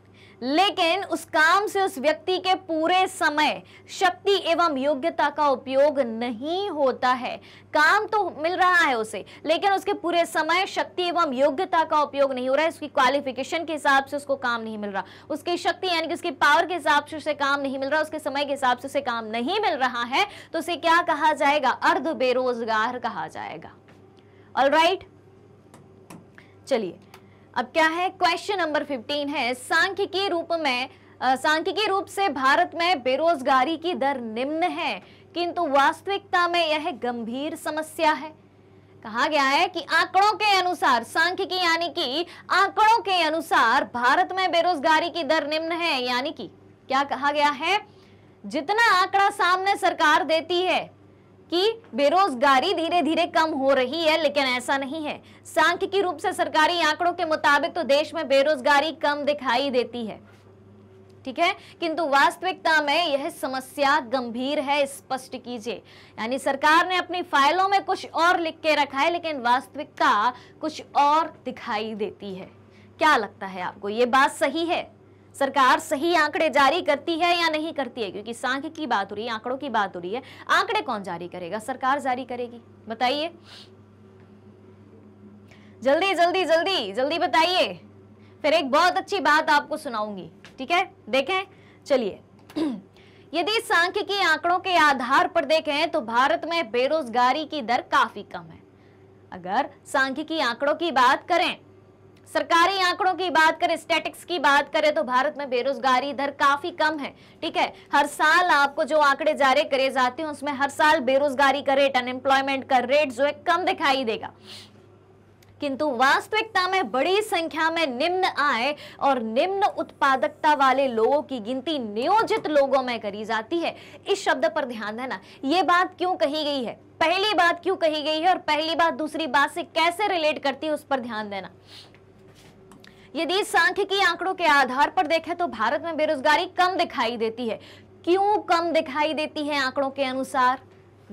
लेकिन उस काम से उस व्यक्ति के पूरे समय शक्ति एवं योग्यता का उपयोग नहीं होता है काम तो मिल रहा है उसे लेकिन उसके पूरे समय शक्ति एवं योग्यता का उपयोग नहीं हो रहा है उसकी क्वालिफिकेशन के हिसाब से उसको काम नहीं मिल रहा उसकी शक्ति यानी कि उसकी पावर के हिसाब से उसे काम नहीं मिल रहा उसके समय के हिसाब से उसे काम नहीं मिल रहा है तो उसे क्या कहा जाएगा अर्ध बेरोजगार कहा जाएगा ऑल राइट right? चलिए अब क्या है क्वेश्चन नंबर 15 है सांख्यिकी रूप में सांख्यिकी रूप से भारत में बेरोजगारी की दर निम्न है किंतु वास्तविकता में यह गंभीर समस्या है कहा गया है कि आंकड़ों के अनुसार सांख्यिकी यानी कि आंकड़ों के अनुसार भारत में बेरोजगारी की दर निम्न है यानी कि क्या कहा गया है जितना आंकड़ा सामने सरकार देती है कि बेरोजगारी धीरे धीरे कम हो रही है लेकिन ऐसा नहीं है सांख्यिकी रूप से सरकारी आंकड़ों के मुताबिक तो देश में बेरोजगारी कम दिखाई देती है ठीक है किंतु वास्तविकता में यह समस्या गंभीर है स्पष्ट कीजिए यानी सरकार ने अपनी फाइलों में कुछ और लिख के रखा है लेकिन वास्तविकता कुछ और दिखाई देती है क्या लगता है आपको ये बात सही है सरकार सही आंकड़े जारी करती है या नहीं करती है क्योंकि सांख्य की बात हो रही है आंकड़ों की बात हो रही है आंकड़े कौन जारी करेगा सरकार जारी करेगी बताइए जल्दी जल्दी जल्दी जल्दी बताइए फिर एक बहुत अच्छी बात आपको सुनाऊंगी ठीक है देखें चलिए यदि सांख्यिकी आंकड़ों के आधार पर देखें तो भारत में बेरोजगारी की दर काफी कम है अगर सांख्यिकी आंकड़ों की बात करें सरकारी आंकड़ों की बात करें स्टेटिक्स की बात करें तो भारत में बेरोजगारी दर काफी कम है ठीक है हर साल आपको जो आंकड़े जारी करे जाते हैं उसमें हर साल बेरोजगारी का रेट अनएम्प्लॉयमेंट का रेट जो है कम दिखाई देगा किंतु वास्तविकता में बड़ी संख्या में निम्न आय और निम्न उत्पादकता वाले लोगों की गिनती नियोजित लोगों में करी जाती है इस शब्द पर ध्यान देना ये बात क्यों कही गई है पहली बात क्यों कही गई है और पहली बात दूसरी बात से कैसे रिलेट करती है उस पर ध्यान देना यदि सांख्यिकी आंकड़ों के आधार पर देखें तो भारत में बेरोजगारी कम दिखाई देती है क्यों कम दिखाई देती है आंकड़ों के अनुसार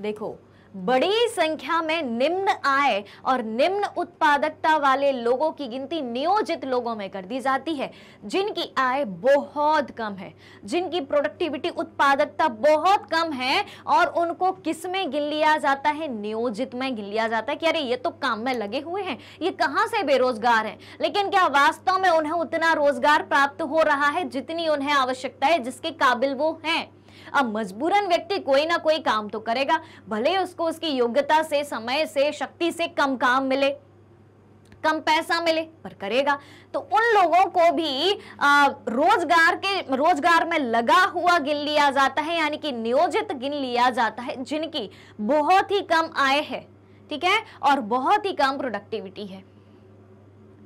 देखो बड़ी संख्या में निम्न आय और निम्न उत्पादकता वाले लोगों की गिनती नियोजित लोगों में कर दी जाती है जिनकी आय बहुत कम है जिनकी प्रोडक्टिविटी उत्पादकता बहुत कम है और उनको किस में गिन लिया जाता है नियोजित में गिन लिया जाता है कि अरे ये तो काम में लगे हुए हैं ये कहाँ से बेरोजगार है लेकिन क्या वास्तव में उन्हें उतना रोजगार प्राप्त हो रहा है जितनी उन्हें आवश्यकता है जिसके काबिल वो हैं अब मजबूरन व्यक्ति कोई ना कोई काम तो करेगा भले उसको उसकी योग्यता से समय से शक्ति से कम काम मिले कम पैसा मिले पर करेगा तो उन लोगों को भी आ, रोजगार के रोजगार में लगा हुआ गिन लिया जाता है यानी कि नियोजित गिन लिया जाता है जिनकी बहुत ही कम आय है ठीक है और बहुत ही कम प्रोडक्टिविटी है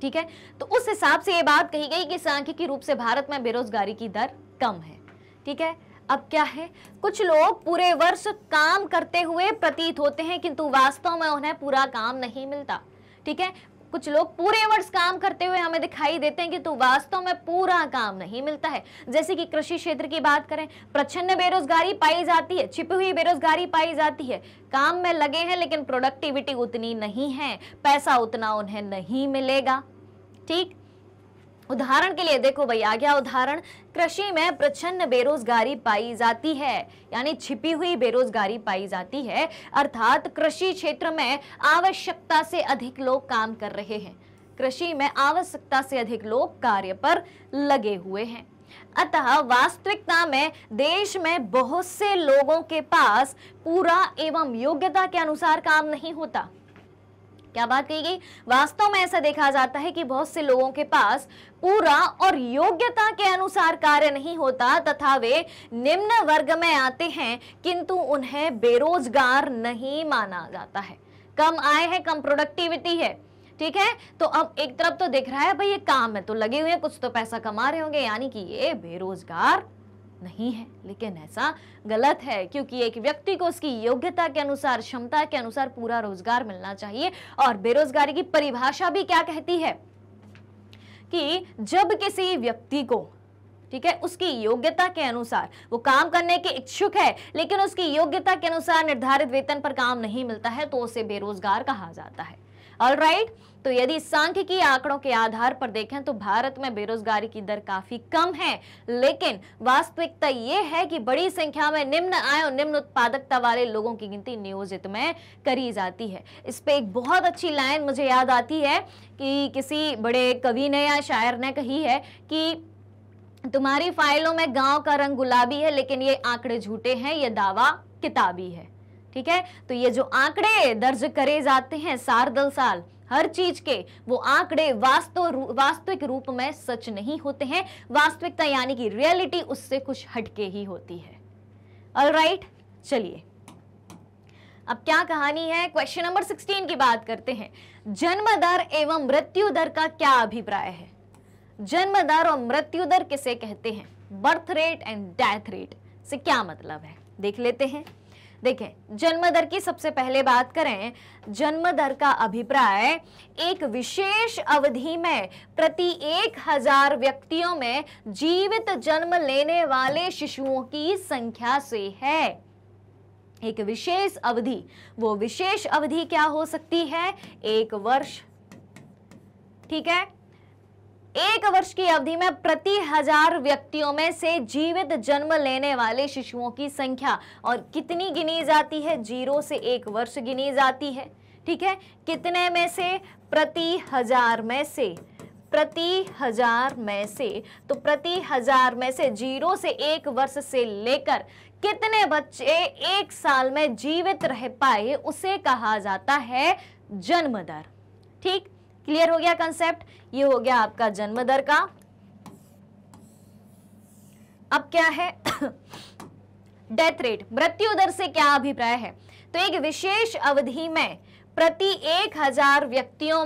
ठीक है तो उस हिसाब से यह बात कही गई कि सांख्यिकी रूप से भारत में बेरोजगारी की दर कम है ठीक है अब क्या है कुछ लोग पूरे वर्ष काम करते हुए प्रतीत होते हैं किंतु वास्तव में उन्हें पूरा काम नहीं मिलता ठीक है कुछ लोग पूरे वर्ष काम करते हुए हमें दिखाई देते हैं कि तो वास्तव में पूरा काम नहीं मिलता है जैसे कि कृषि क्षेत्र की बात करें प्रचन्न बेरोजगारी पाई जाती है छिपी हुई बेरोजगारी पाई जाती है काम में लगे हैं लेकिन प्रोडक्टिविटी उतनी नहीं है पैसा उतना उन्हें नहीं मिलेगा ठीक उदाहरण के लिए देखो भाई आ गया उदाहरण कृषि में प्रचन्न बेरोजगारी पाई जाती है यानी छिपी हुई बेरोजगारी पाई जाती है अर्थात कृषि क्षेत्र में आवश्यकता से अधिक लोग काम कर रहे हैं कृषि में आवश्यकता से अधिक लोग कार्य पर लगे हुए हैं अतः वास्तविकता में देश में बहुत से लोगों के पास पूरा एवं योग्यता के अनुसार काम नहीं होता क्या बात कही गई वास्तव में ऐसा देखा जाता है कि बहुत से लोगों के पास पूरा और योग्यता के अनुसार कार्य नहीं होता तथा वे निम्न वर्ग में आते हैं किंतु उन्हें बेरोजगार नहीं माना जाता है कम आय है कम प्रोडक्टिविटी है ठीक है तो अब एक तरफ तो दिख रहा है भाई ये काम है तो लगे हुए हैं कुछ तो पैसा कमा रहे होंगे यानी कि ये बेरोजगार नहीं है लेकिन ऐसा गलत है क्योंकि एक व्यक्ति को उसकी योग्यता के अनुसार क्षमता के अनुसार पूरा रोजगार मिलना चाहिए और बेरोजगारी की परिभाषा भी क्या कहती है कि जब किसी व्यक्ति को ठीक है उसकी योग्यता के अनुसार वो काम करने के इच्छुक है लेकिन उसकी योग्यता के अनुसार निर्धारित वेतन पर काम नहीं मिलता है तो उसे बेरोजगार कहा जाता है राइट तो यदि सांख्यिकी आंकड़ों के आधार पर देखें तो भारत में बेरोजगारी की दर काफी कम है लेकिन वास्तविकता ये है कि बड़ी संख्या में निम्न आय और निम्न उत्पादकता वाले लोगों की गिनती नियोजित में करी जाती है इस पर एक बहुत अच्छी लाइन मुझे याद आती है कि किसी बड़े कवि ने या शायर ने कही है कि तुम्हारी फाइलों में गांव का रंग गुलाबी है लेकिन ये आंकड़े झूठे हैं ये दावा किताबी है ठीक है तो ये जो आंकड़े दर्ज करे जाते हैं सार दल साल हर चीज के वो आंकड़े वास्तव वास्तविक रूप में सच नहीं होते हैं वास्तविकता यानी कि रियलिटी उससे कुछ हटके ही होती है ऑल राइट चलिए अब क्या कहानी है क्वेश्चन नंबर 16 की बात करते हैं जन्म दर एवं मृत्यु दर का क्या अभिप्राय है जन्म दर और मृत्यु दर किसे कहते हैं birth rate and death rate से क्या मतलब है देख लेते हैं देखें जन्म दर की सबसे पहले बात करें जन्म दर का अभिप्राय एक विशेष अवधि में प्रति एक हजार व्यक्तियों में जीवित जन्म लेने वाले शिशुओं की संख्या से है एक विशेष अवधि वो विशेष अवधि क्या हो सकती है एक वर्ष ठीक है एक वर्ष की अवधि में प्रति हजार व्यक्तियों में से जीवित जन्म लेने वाले शिशुओं की संख्या और कितनी गिनी जाती है जीरो से एक वर्ष गिनी जाती है ठीक है कितने में से प्रति हजार में से प्रति हजार में से तो प्रति हजार में से जीरो से एक वर्ष से लेकर कितने बच्चे एक साल में जीवित रह पाए उसे कहा जाता है जन्म दर ठीक क्लियर हो गया कंसेप्ट ये हो गया आपका जन्म दर का अब क्या है डेथ रेट मृत्यु दर से क्या अभिप्राय है तो एक विशेष अवधि में प्रति एक हजार व्यक्तियों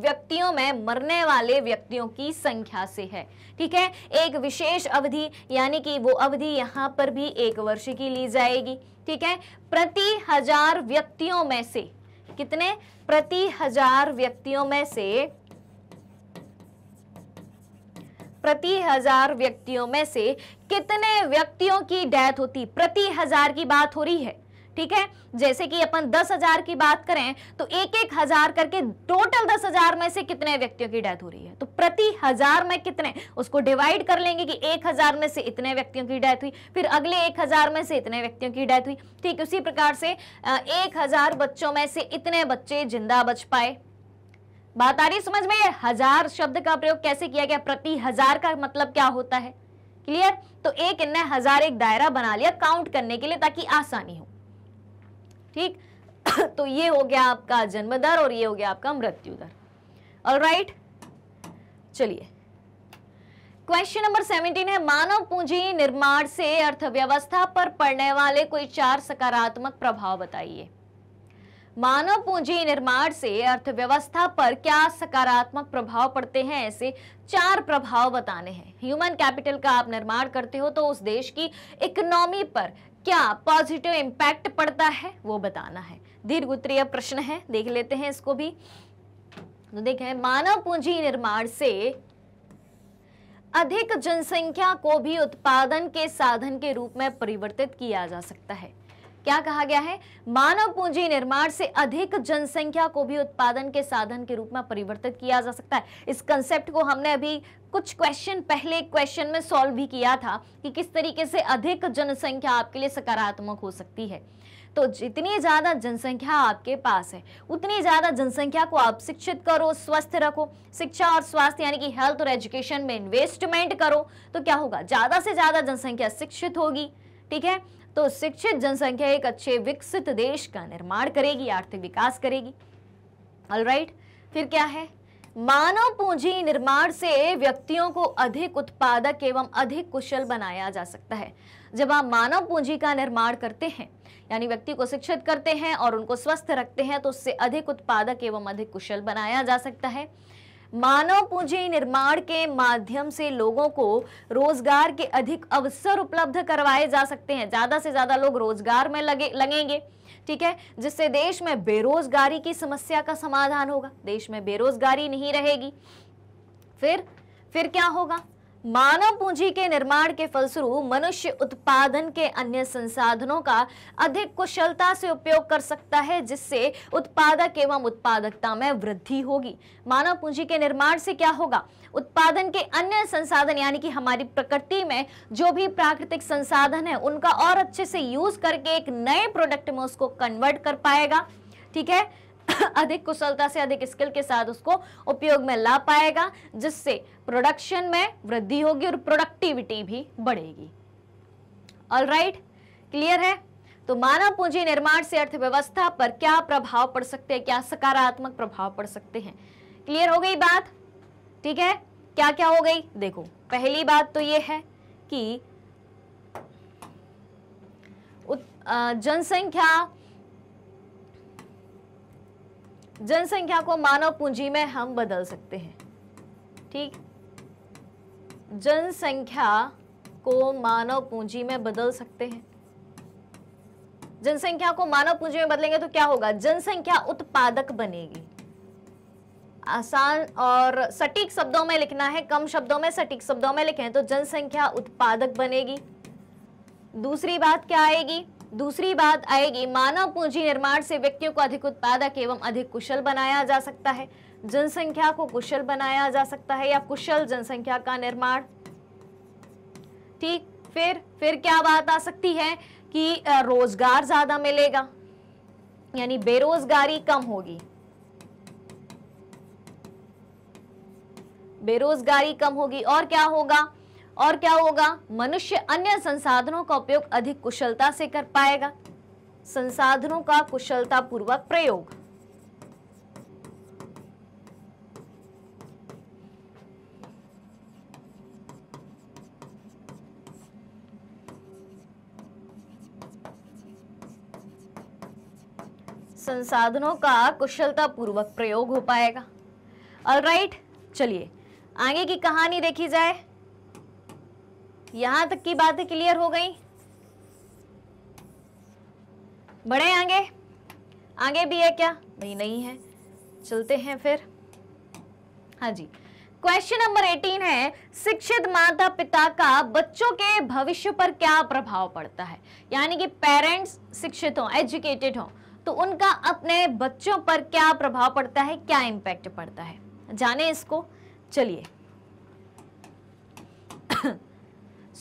व्यक्तियों में मरने वाले व्यक्तियों की संख्या से है ठीक है एक विशेष अवधि यानी कि वो अवधि यहां पर भी एक वर्ष की ली जाएगी ठीक है प्रति हजार व्यक्तियों में से कितने प्रति हजार व्यक्तियों में से प्रति हजार व्यक्तियों में से कितने व्यक्तियों की डेथ होती प्रति हजार की बात हो रही है ठीक है जैसे कि अपन दस हजार की बात करें तो एक एक हजार करके टोटल दस हजार में से कितने व्यक्तियों की डेथ हो रही है तो प्रति हजार में कितने उसको डिवाइड कर लेंगे कि एक हजार में से इतने व्यक्तियों की डेथ हुई फिर अगले एक हजार में से इतने व्यक्तियों की डेथ हुई ठीक उसी प्रकार से एक हजार बच्चों में से इतने बच्चे जिंदा बच पाए बात आ रही समझ में हजार शब्द का प्रयोग कैसे किया गया प्रति हजार का मतलब क्या होता है क्लियर तो एक इन हजार एक दायरा बना लिया काउंट करने के लिए ताकि आसानी हो ठीक तो ये हो गया आपका जन्म दर और ये हो गया आपका मृत्यु दर ऑल राइट चलिए क्वेश्चन नंबर सेवेंटीन है मानव पूंजी निर्माण से अर्थव्यवस्था पर पड़ने वाले कोई चार सकारात्मक प्रभाव बताइए मानव पूंजी निर्माण से अर्थव्यवस्था पर क्या सकारात्मक प्रभाव पड़ते हैं ऐसे चार प्रभाव बताने हैं ह्यूमन कैपिटल का आप निर्माण करते हो तो उस देश की इकोनॉमी पर क्या पॉजिटिव इंपैक्ट पड़ता है वो बताना है दीर्घ उत्तरीय प्रश्न है देख लेते हैं इसको भी तो देखें मानव पूंजी निर्माण से अधिक जनसंख्या को भी उत्पादन के साधन के रूप में परिवर्तित किया जा सकता है क्या कहा गया है मानव पूंजी निर्माण से अधिक जनसंख्या को भी उत्पादन के साधन के रूप में परिवर्तित किया जा सकता है इस कंसेप्ट को हमने अभी कुछ क्वेश्चन पहले क्वेश्चन में सॉल्व भी किया था कि किस तरीके से अधिक जनसंख्या आपके लिए सकारात्मक हो सकती है तो जितनी ज़्यादा जनसंख्या आपके पास है उतनी ज़्यादा जनसंख्या को आप शिक्षित करो स्वस्थ रखो शिक्षा और स्वास्थ्य यानी कि हेल्थ और एजुकेशन में इन्वेस्टमेंट करो तो क्या होगा ज़्यादा से ज़्यादा जनसंख्या शिक्षित होगी ठीक है तो शिक्षित जनसंख्या एक अच्छे विकसित देश का निर्माण करेगी आर्थिक विकास करेगी ऑल right? फिर क्या है मानव पूंजी निर्माण से व्यक्तियों को अधिक उत्पादक एवं अधिक कुशल बनाया जा सकता है जब आप मानव पूंजी का निर्माण करते हैं यानी व्यक्ति को शिक्षित करते हैं और उनको स्वस्थ रखते हैं तो उससे अधिक उत्पादक एवं अधिक कुशल बनाया जा सकता है मानव पूंजी निर्माण के माध्यम से लोगों को रोजगार के अधिक अवसर उपलब्ध करवाए जा सकते हैं ज्यादा से ज्यादा लोग रोजगार में लगे लगेंगे ठीक है जिससे देश में बेरोजगारी की समस्या का समाधान होगा देश में बेरोजगारी नहीं रहेगी फिर फिर क्या होगा मानव पूंजी के निर्माण के फलस्वरूप मनुष्य उत्पादन के अन्य संसाधनों का अधिक कुशलता से उपयोग कर सकता है जिससे उत्पादक एवं उत्पादकता में वृद्धि होगी मानव पूंजी के निर्माण से क्या होगा उत्पादन के अन्य संसाधन यानी कि हमारी प्रकृति में जो भी प्राकृतिक संसाधन है उनका और अच्छे से यूज करके एक नए प्रोडक्ट में उसको कन्वर्ट कर पाएगा ठीक है अधिक कुशलता से अधिक स्किल के साथ उसको उपयोग में ला पाएगा जिससे प्रोडक्शन में वृद्धि होगी और प्रोडक्टिविटी भी बढ़ेगी ऑल राइट क्लियर है तो मानव पूंजी निर्माण से अर्थव्यवस्था पर क्या प्रभाव पड़ सकते हैं क्या सकारात्मक प्रभाव पड़ सकते हैं क्लियर हो गई बात ठीक है क्या क्या हो गई देखो पहली बात तो यह है कि जनसंख्या जनसंख्या को मानव पूंजी में हम बदल सकते हैं ठीक जनसंख्या को मानव पूंजी में बदल सकते हैं जनसंख्या को मानव पूंजी में बदलेंगे तो क्या होगा जनसंख्या उत्पादक बनेगी आसान और सटीक शब्दों में लिखना है कम शब्दों में सटीक शब्दों में लिखें तो जनसंख्या उत्पादक बनेगी दूसरी बात क्या आएगी दूसरी बात आएगी मानव पूंजी निर्माण से व्यक्तियों को अधिक उत्पादक एवं अधिक कुशल बनाया जा सकता है जनसंख्या को कुशल बनाया जा सकता है या कुशल जनसंख्या का निर्माण ठीक फिर फिर क्या बात आ सकती है कि रोजगार ज्यादा मिलेगा यानी बेरोजगारी कम होगी बेरोजगारी कम होगी और क्या होगा और क्या होगा मनुष्य अन्य संसाधनों का उपयोग अधिक कुशलता से कर पाएगा संसाधनों का कुशलता पूर्वक प्रयोग संसाधनों का कुशलता पूर्वक प्रयोग हो पाएगा ऑलराइट right, चलिए आगे की कहानी देखी जाए यहां तक की बातें क्लियर हो गई बढ़े आगे आगे भी है क्या नहीं नहीं है चलते हैं फिर हाँ जी क्वेश्चन नंबर 18 है शिक्षित माता पिता का बच्चों के भविष्य पर क्या प्रभाव पड़ता है यानी कि पेरेंट्स शिक्षित हो एजुकेटेड हो तो उनका अपने बच्चों पर क्या प्रभाव पड़ता है क्या इम्पैक्ट पड़ता है जाने इसको चलिए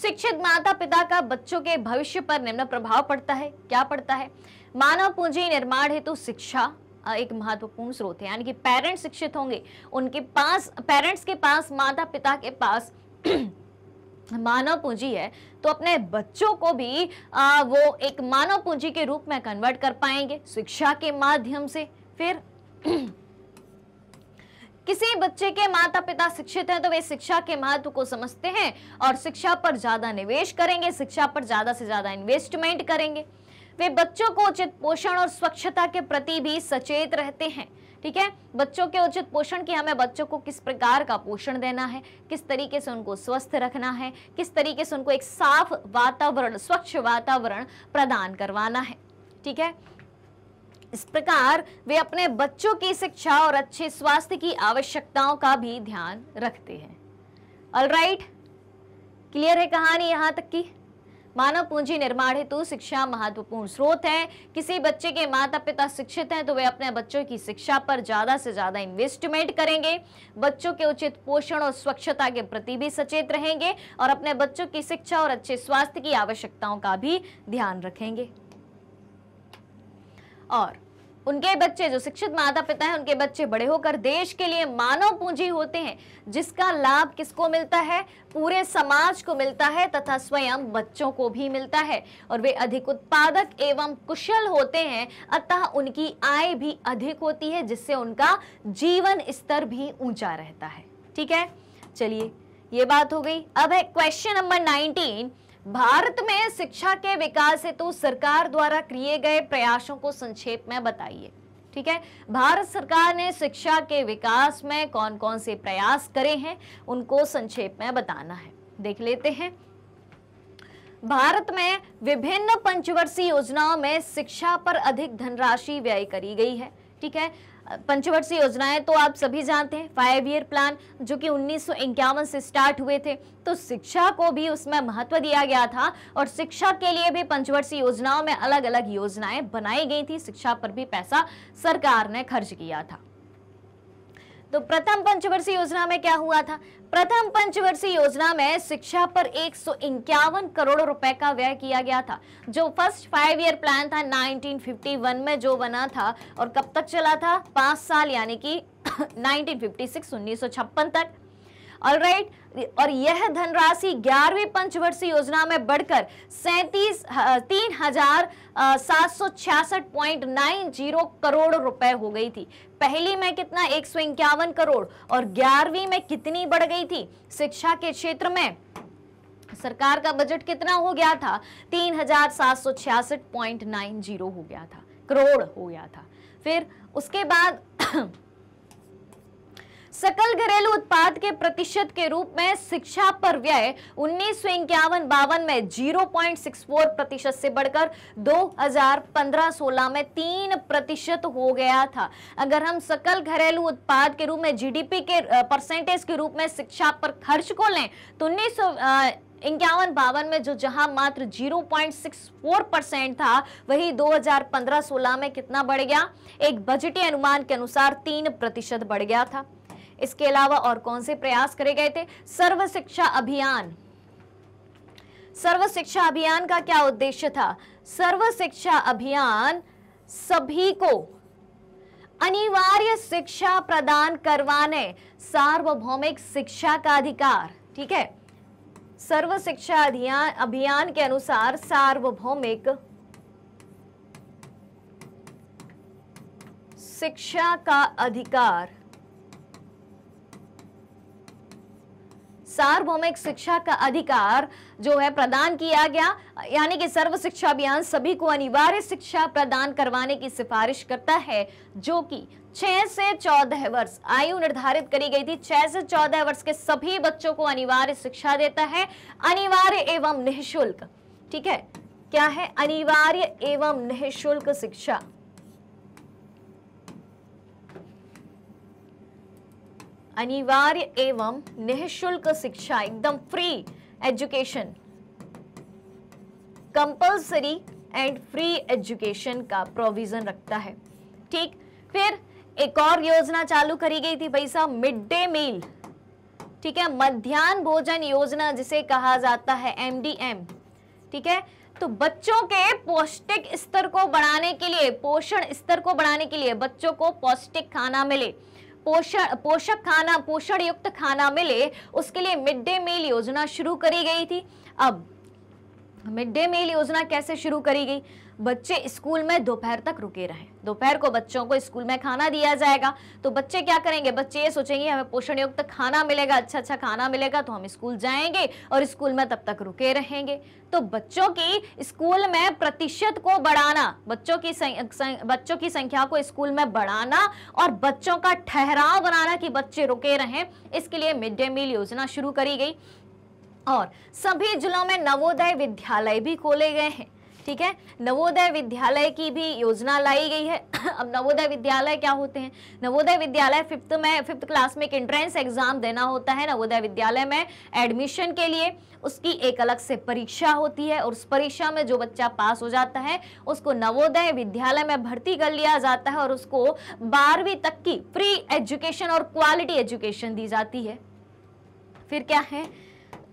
शिक्षित माता पिता का बच्चों के भविष्य पर निम्न प्रभाव पड़ता है क्या पड़ता है मानव पूंजी निर्माण हेतु तो शिक्षा एक महत्वपूर्ण स्रोत है यानी कि पेरेंट्स शिक्षित होंगे उनके पास पेरेंट्स के पास माता पिता के पास मानव पूंजी है तो अपने बच्चों को भी आ, वो एक मानव पूंजी के रूप में कन्वर्ट कर पाएंगे शिक्षा के माध्यम से फिर किसी बच्चे के माता पिता शिक्षित हैं तो वे शिक्षा के महत्व को समझते हैं और शिक्षा पर ज्यादा निवेश करेंगे शिक्षा पर ज्यादा से ज्यादा इन्वेस्टमेंट करेंगे वे बच्चों को उचित पोषण और स्वच्छता के प्रति भी सचेत रहते हैं ठीक है बच्चों के उचित पोषण की हमें बच्चों को किस प्रकार का पोषण देना है किस तरीके से उनको स्वस्थ रखना है किस तरीके से उनको एक साफ वातावरण स्वच्छ वातावरण प्रदान करवाना है ठीक है इस प्रकार वे अपने बच्चों की शिक्षा और अच्छे स्वास्थ्य की आवश्यकताओं का भी ध्यान रखते हैं राइट क्लियर है कहानी यहाँ तक की मानव पूंजी निर्माण हेतु शिक्षा महत्वपूर्ण स्रोत है किसी बच्चे के माता पिता शिक्षित हैं तो वे अपने बच्चों की शिक्षा पर ज़्यादा से ज़्यादा इन्वेस्टमेंट करेंगे बच्चों के उचित पोषण और स्वच्छता के प्रति भी सचेत रहेंगे और अपने बच्चों की शिक्षा और अच्छे स्वास्थ्य की आवश्यकताओं का भी ध्यान रखेंगे और उनके बच्चे जो शिक्षित माता पिता हैं उनके बच्चे बड़े होकर देश के लिए मानव पूंजी होते हैं जिसका लाभ किसको मिलता है पूरे समाज को मिलता है तथा स्वयं बच्चों को भी मिलता है और वे अधिक उत्पादक एवं कुशल होते हैं अतः उनकी आय भी अधिक होती है जिससे उनका जीवन स्तर भी ऊंचा रहता है ठीक है चलिए ये बात हो गई अब है क्वेश्चन नंबर नाइनटीन भारत में शिक्षा के विकास हेतु सरकार द्वारा किए गए प्रयासों को संक्षेप में बताइए ठीक है भारत सरकार ने शिक्षा के विकास में कौन कौन से प्रयास करे हैं उनको संक्षेप में बताना है देख लेते हैं भारत में विभिन्न पंचवर्षीय योजनाओं में शिक्षा पर अधिक धनराशि व्यय करी गई है ठीक है पंचवर्षीय योजनाएं तो आप सभी जानते हैं फाइव ईयर प्लान जो कि उन्नीस से स्टार्ट हुए थे तो शिक्षा को भी उसमें महत्व दिया गया था और शिक्षा के लिए भी पंचवर्षीय योजनाओं में अलग अलग योजनाएं बनाई गई थी शिक्षा पर भी पैसा सरकार ने खर्च किया था तो प्रथम पंचवर्षीय योजना में क्या हुआ था प्रथम पंचवर्षीय योजना में शिक्षा पर एक करोड़ रुपए का व्यय किया गया था जो फर्स्ट फाइव ईयर प्लान था 1951 में जो बना था और कब तक चला था पांच साल यानी कि 1956 1956 तक ऑलराइट right, और यह धनराशि ग्यारहवीं पंचवर्षीय योजना में बढ़कर सैतीस तीन हजार सात सौ छियासठ पॉइंट नाइन जीरो करोड़ रुपए हो गई थी पहली में कितना एक सौ इक्यावन करोड़ और ग्यारहवीं में कितनी बढ़ गई थी शिक्षा के क्षेत्र में सरकार का बजट कितना हो गया था तीन हजार सात सौ छियासठ पॉइंट नाइन जीरो हो गया था करोड़ हो गया था फिर उसके बाद सकल घरेलू उत्पाद के प्रतिशत के रूप में शिक्षा पर व्यय उन्नीस सौ इक्यावन बावन में 0.64 प्रतिशत से बढ़कर 2015-16 में तीन प्रतिशत हो गया था अगर हम सकल घरेलू उत्पाद के रूप में जीडीपी के परसेंटेज के रूप में शिक्षा पर खर्च को लें तो उन्नीस इक्यावन बावन में जो जहां मात्र 0.64 परसेंट था वही 2015-16 में कितना बढ़ गया एक बजटीय अनुमान के अनुसार तीन प्रतिशत बढ़ गया था इसके अलावा और कौन से प्रयास करे गए थे सर्व शिक्षा अभियान सर्व शिक्षा अभियान का क्या उद्देश्य था सर्व शिक्षा अभियान सभी को अनिवार्य शिक्षा प्रदान करवाने सार्वभौमिक शिक्षा का अधिकार ठीक है सर्व शिक्षा अभियान के अनुसार सार्वभौमिक शिक्षा का अधिकार सार्वभौमिक शिक्षा का अधिकार जो है प्रदान किया गया यानी कि सर्व शिक्षा अभियान सभी को अनिवार्य शिक्षा प्रदान करवाने की सिफारिश करता है जो कि छह से चौदह वर्ष आयु निर्धारित करी गई थी छह से चौदह वर्ष के सभी बच्चों को अनिवार्य शिक्षा देता है अनिवार्य एवं निःशुल्क ठीक है क्या है अनिवार्य एवं निःशुल्क शिक्षा अनिवार्य एवं निःशुल्क शिक्षा एकदम free education compulsory and free education का प्रोविजन रखता है ठीक फिर एक और योजना चालू करी गई थी भाई साहब मिड डे मील ठीक है मध्यान्ह भोजन योजना जिसे कहा जाता है एमडीएम ठीक है तो बच्चों के पौष्टिक स्तर को बढ़ाने के लिए पोषण स्तर को बढ़ाने के लिए बच्चों को पौष्टिक खाना मिले पोषण पोषक खाना पोषण युक्त खाना मिले उसके लिए मिड डे मील योजना शुरू करी गई थी अब मिड डे मील योजना कैसे शुरू करी गई बच्चे स्कूल में दोपहर तक रुके रहे दोपहर को बच्चों को स्कूल में खाना दिया जाएगा तो बच्चे क्या करेंगे बच्चे ये सोचेंगे हमें पोषण युक्त खाना मिलेगा अच्छा अच्छा खाना मिलेगा तो हम स्कूल जाएंगे और स्कूल में तब तक रुके रहेंगे तो बच्चों की स्कूल में प्रतिशत को बढ़ाना बच्चों की सं, सं, बच्चों की संख्या को स्कूल में बढ़ाना और बच्चों का ठहराव बनाना कि बच्चे रुके रहें इसके लिए मिड डे मील योजना शुरू करी गई और सभी जिलों में नवोदय विद्यालय भी खोले गए हैं ठीक है नवोदय विद्यालय की भी योजना लाई गई है अब नवोदय विद्यालय क्या होते हैं नवोदय विद्यालय फिफ्थ में फिफ्थ क्लास में एक एंट्रेंस एग्जाम देना होता है नवोदय विद्यालय में एडमिशन के लिए उसकी एक अलग से परीक्षा होती है और उस परीक्षा में जो बच्चा पास हो जाता है उसको नवोदय विद्यालय में भर्ती कर लिया जाता है और उसको बारहवीं तक की फ्री एजुकेशन और क्वालिटी एजुकेशन दी जाती है फिर क्या है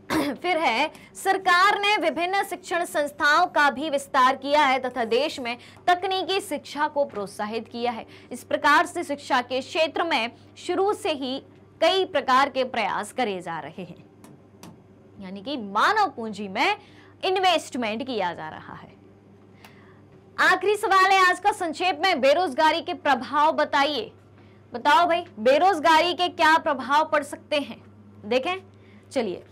फिर है सरकार ने विभिन्न शिक्षण संस्थाओं का भी विस्तार किया है तथा देश में तकनीकी शिक्षा को प्रोत्साहित किया है इस प्रकार से शिक्षा के क्षेत्र में शुरू से ही कई प्रकार के प्रयास करे जा रहे हैं यानी कि मानव पूंजी में इन्वेस्टमेंट किया जा रहा है आखिरी सवाल है आज का संक्षेप में बेरोजगारी के प्रभाव बताइए बताओ भाई बेरोजगारी के क्या प्रभाव पड़ सकते हैं देखें चलिए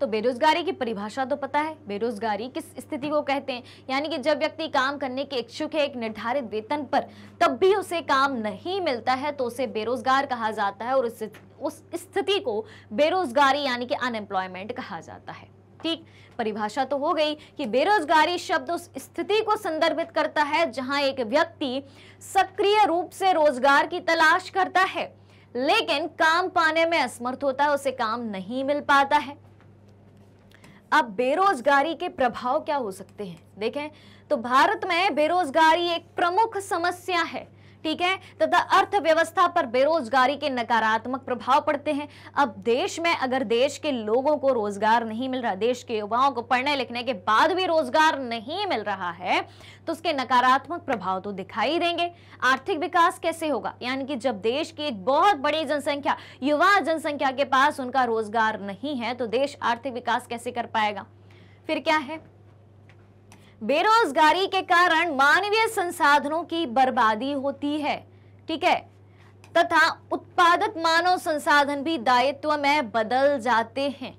तो बेरोजगारी की परिभाषा तो पता है बेरोजगारी किस स्थिति को कहते हैं यानी कि जब व्यक्ति काम करने के इच्छुक है एक निर्धारित वेतन पर तब भी उसे काम नहीं मिलता है तो उसे बेरोजगार कहा जाता है और उस स्थिति को बेरोजगारी यानी कि अनएम्प्लॉयमेंट कहा जाता है ठीक परिभाषा तो हो गई कि बेरोजगारी शब्द उस स्थिति को संदर्भित करता है जहां एक व्यक्ति सक्रिय रूप से रोजगार की तलाश करता है लेकिन काम पाने में असमर्थ होता है उसे काम नहीं मिल पाता है अब बेरोजगारी के प्रभाव क्या हो सकते हैं देखें तो भारत में बेरोजगारी एक प्रमुख समस्या है ठीक है तथा अर्थव्यवस्था पर बेरोजगारी के नकारात्मक प्रभाव पड़ते हैं अब देश में अगर देश के लोगों को रोजगार नहीं मिल रहा देश के युवाओं को पढ़ने लिखने के बाद भी रोजगार नहीं मिल रहा है तो उसके नकारात्मक प्रभाव तो दिखाई देंगे आर्थिक विकास कैसे होगा यानी कि जब देश की एक बहुत बड़ी जनसंख्या युवा जनसंख्या के पास उनका रोजगार नहीं है तो देश आर्थिक विकास कैसे कर पाएगा फिर क्या है बेरोजगारी के कारण मानवीय संसाधनों की बर्बादी होती है ठीक है तथा उत्पादक मानव संसाधन भी दायित्व में बदल जाते हैं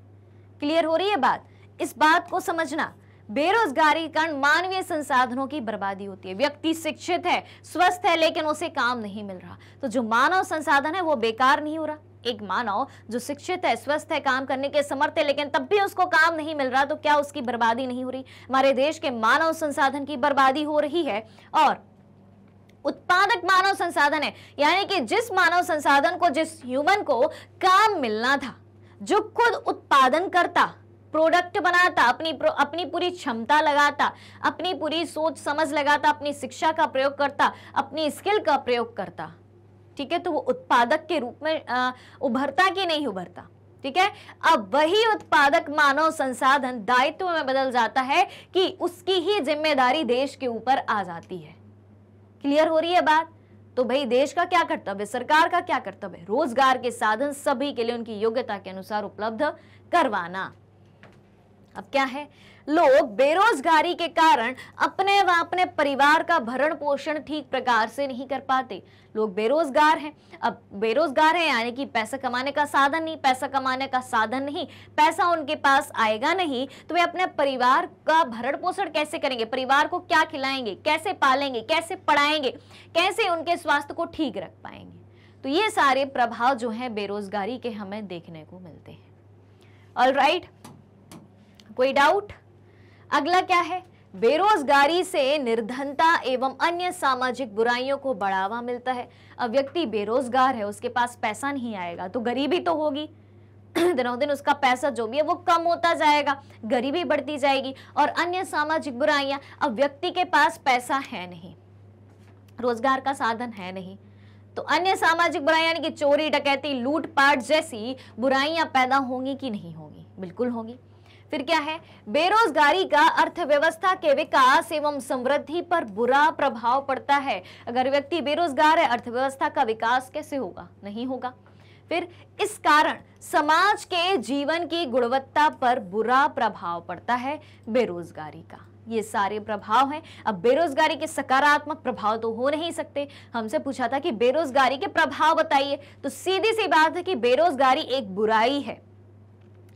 क्लियर हो रही है बात इस बात को समझना बेरोजगारी के कारण मानवीय संसाधनों की बर्बादी होती है व्यक्ति शिक्षित है स्वस्थ है लेकिन उसे काम नहीं मिल रहा तो जो मानव संसाधन है वो बेकार नहीं हो रहा एक मानव जो शिक्षित है स्वस्थ है काम करने के समर्थ है लेकिन तब भी उसको काम नहीं मिल रहा तो क्या उसकी बर्बादी नहीं हो रही हमारे देश के मानव संसाधन की बर्बादी हो रही है और उत्पादक मानव संसाधन है यानी कि जिस मानव संसाधन को जिस ह्यूमन को काम मिलना था जो खुद उत्पादन करता प्रोडक्ट बनाता अपनी प्रो, अपनी पूरी क्षमता लगाता अपनी पूरी सोच समझ लगाता अपनी शिक्षा का प्रयोग करता अपनी स्किल का प्रयोग करता ठीक है तो वो उत्पादक के रूप में उभरता कि नहीं उभरता ठीक है अब वही उत्पादक मानव संसाधन दायित्व में बदल जाता है कि उसकी ही जिम्मेदारी देश के ऊपर आ जाती है क्लियर हो रही है बात तो भाई देश का क्या कर्तव्य सरकार का क्या कर्तव्य रोजगार के साधन सभी के लिए उनकी योग्यता के अनुसार उपलब्ध करवाना अब क्या है लोग बेरोजगारी के कारण अपने व अपने परिवार का भरण पोषण ठीक प्रकार से नहीं कर पाते लोग बेरोजगार हैं अब बेरोजगार हैं यानी कि पैसा कमाने का साधन नहीं पैसा कमाने का साधन नहीं पैसा उनके पास आएगा नहीं तो वे अपने परिवार का भरण पोषण कैसे करेंगे परिवार को क्या खिलाएंगे कैसे पालेंगे कैसे पढ़ाएंगे कैसे उनके स्वास्थ्य को ठीक रख पाएंगे तो ये सारे प्रभाव जो हैं बेरोजगारी के हमें देखने को मिलते हैं ऑल राइट right. कोई डाउट अगला क्या है बेरोजगारी से निर्धनता एवं अन्य सामाजिक बुराइयों को बढ़ावा मिलता है अब व्यक्ति बेरोजगार है उसके पास पैसा नहीं आएगा तो गरीबी तो होगी दिनों दिन उसका पैसा जो भी है वो कम होता जाएगा गरीबी बढ़ती जाएगी और अन्य सामाजिक बुराइयां अब व्यक्ति के पास पैसा है नहीं रोजगार का साधन है नहीं तो अन्य सामाजिक बुराइयां यानी कि चोरी डकैती लूटपाट जैसी बुराइयां पैदा होंगी कि नहीं होंगी बिल्कुल होंगी फिर क्या है बेरोजगारी का अर्थव्यवस्था के विकास एवं समृद्धि पर बुरा प्रभाव पड़ता है अगर व्यक्ति बेरोजगार है अर्थव्यवस्था का विकास कैसे होगा नहीं होगा फिर इस कारण समाज के जीवन की गुणवत्ता पर बुरा प्रभाव पड़ता है बेरोजगारी का ये सारे प्रभाव हैं अब बेरोजगारी के सकारात्मक प्रभाव तो हो नहीं सकते हमसे पूछा था कि बेरोजगारी के प्रभाव बताइए तो सीधी सी बात है कि बेरोजगारी एक बुराई है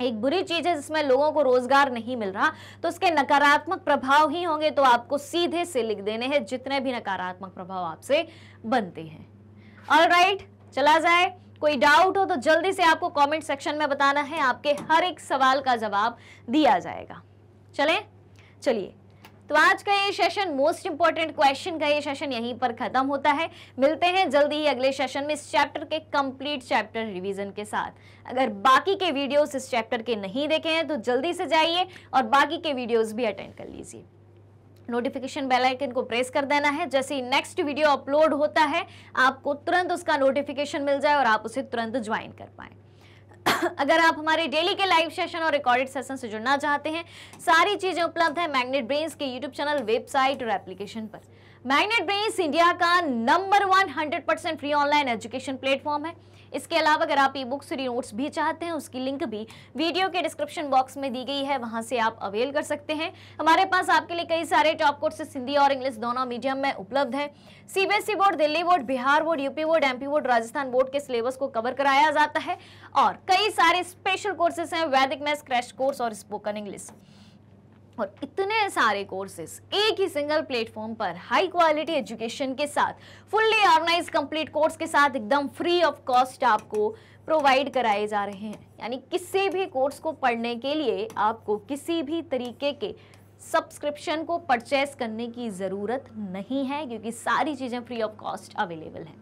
एक बुरी चीज है जिसमें लोगों को रोजगार नहीं मिल रहा तो उसके नकारात्मक प्रभाव ही होंगे तो आपको सीधे से लिख देने हैं जितने भी नकारात्मक प्रभाव आपसे बनते हैं ऑल राइट right, चला जाए कोई डाउट हो तो जल्दी से आपको कमेंट सेक्शन में बताना है आपके हर एक सवाल का जवाब दिया जाएगा चलें चलिए तो आज का ये सेशन मोस्ट इंपॉर्टेंट क्वेश्चन का ये सेशन यहीं पर खत्म होता है मिलते हैं जल्दी ही अगले सेशन में इस चैप्टर के कंप्लीट चैप्टर रिवीजन के साथ अगर बाकी के वीडियोस इस चैप्टर के नहीं देखे हैं तो जल्दी से जाइए और बाकी के वीडियोस भी अटेंड कर लीजिए नोटिफिकेशन बेल आइकन को प्रेस कर देना है जैसे ही नेक्स्ट वीडियो अपलोड होता है आपको तुरंत उसका नोटिफिकेशन मिल जाए और आप उसे तुरंत ज्वाइन कर पाएँ अगर आप हमारे डेली के लाइव सेशन और रिकॉर्डेड सेशन से जुड़ना चाहते हैं सारी चीज़ें उपलब्ध है मैग्नेट ब्रेन्स के यूट्यूब चैनल वेबसाइट और एप्लीकेशन पर मैग्नेट ब्रेन्स इंडिया का number one hundred percent free online education platform है इसके अलावा अगर आप ई बुक्स और नोट्स भी चाहते हैं उसकी लिंक भी वीडियो के डिस्क्रिप्शन बॉक्स में दी गई है वहां से आप अवेल कर सकते हैं हमारे पास आपके लिए कई सारे टॉप कोर्सेस हिंदी और इंग्लिश दोनों मीडियम में उपलब्ध है CBSE board Delhi board Bihar board UP board MP board Rajasthan board के सिलेबस को कवर कराया जाता है और कई सारे स्पेशल कोर्सेस हैं वैदिक मैथ क्रैश कोर्स और स्पोकन इंग्लिश और इतने सारे कोर्सेज एक ही सिंगल प्लेटफॉर्म पर हाई क्वालिटी एजुकेशन के साथ फुल्ली ऑर्गेनाइज कंप्लीट कोर्स के साथ एकदम फ्री ऑफ कॉस्ट आपको प्रोवाइड कराए जा रहे हैं यानी किसी भी कोर्स को पढ़ने के लिए आपको किसी भी तरीके के सब्सक्रिप्शन को परचेस करने की ज़रूरत नहीं है क्योंकि सारी चीज़ें फ्री ऑफ कॉस्ट अवेलेबल हैं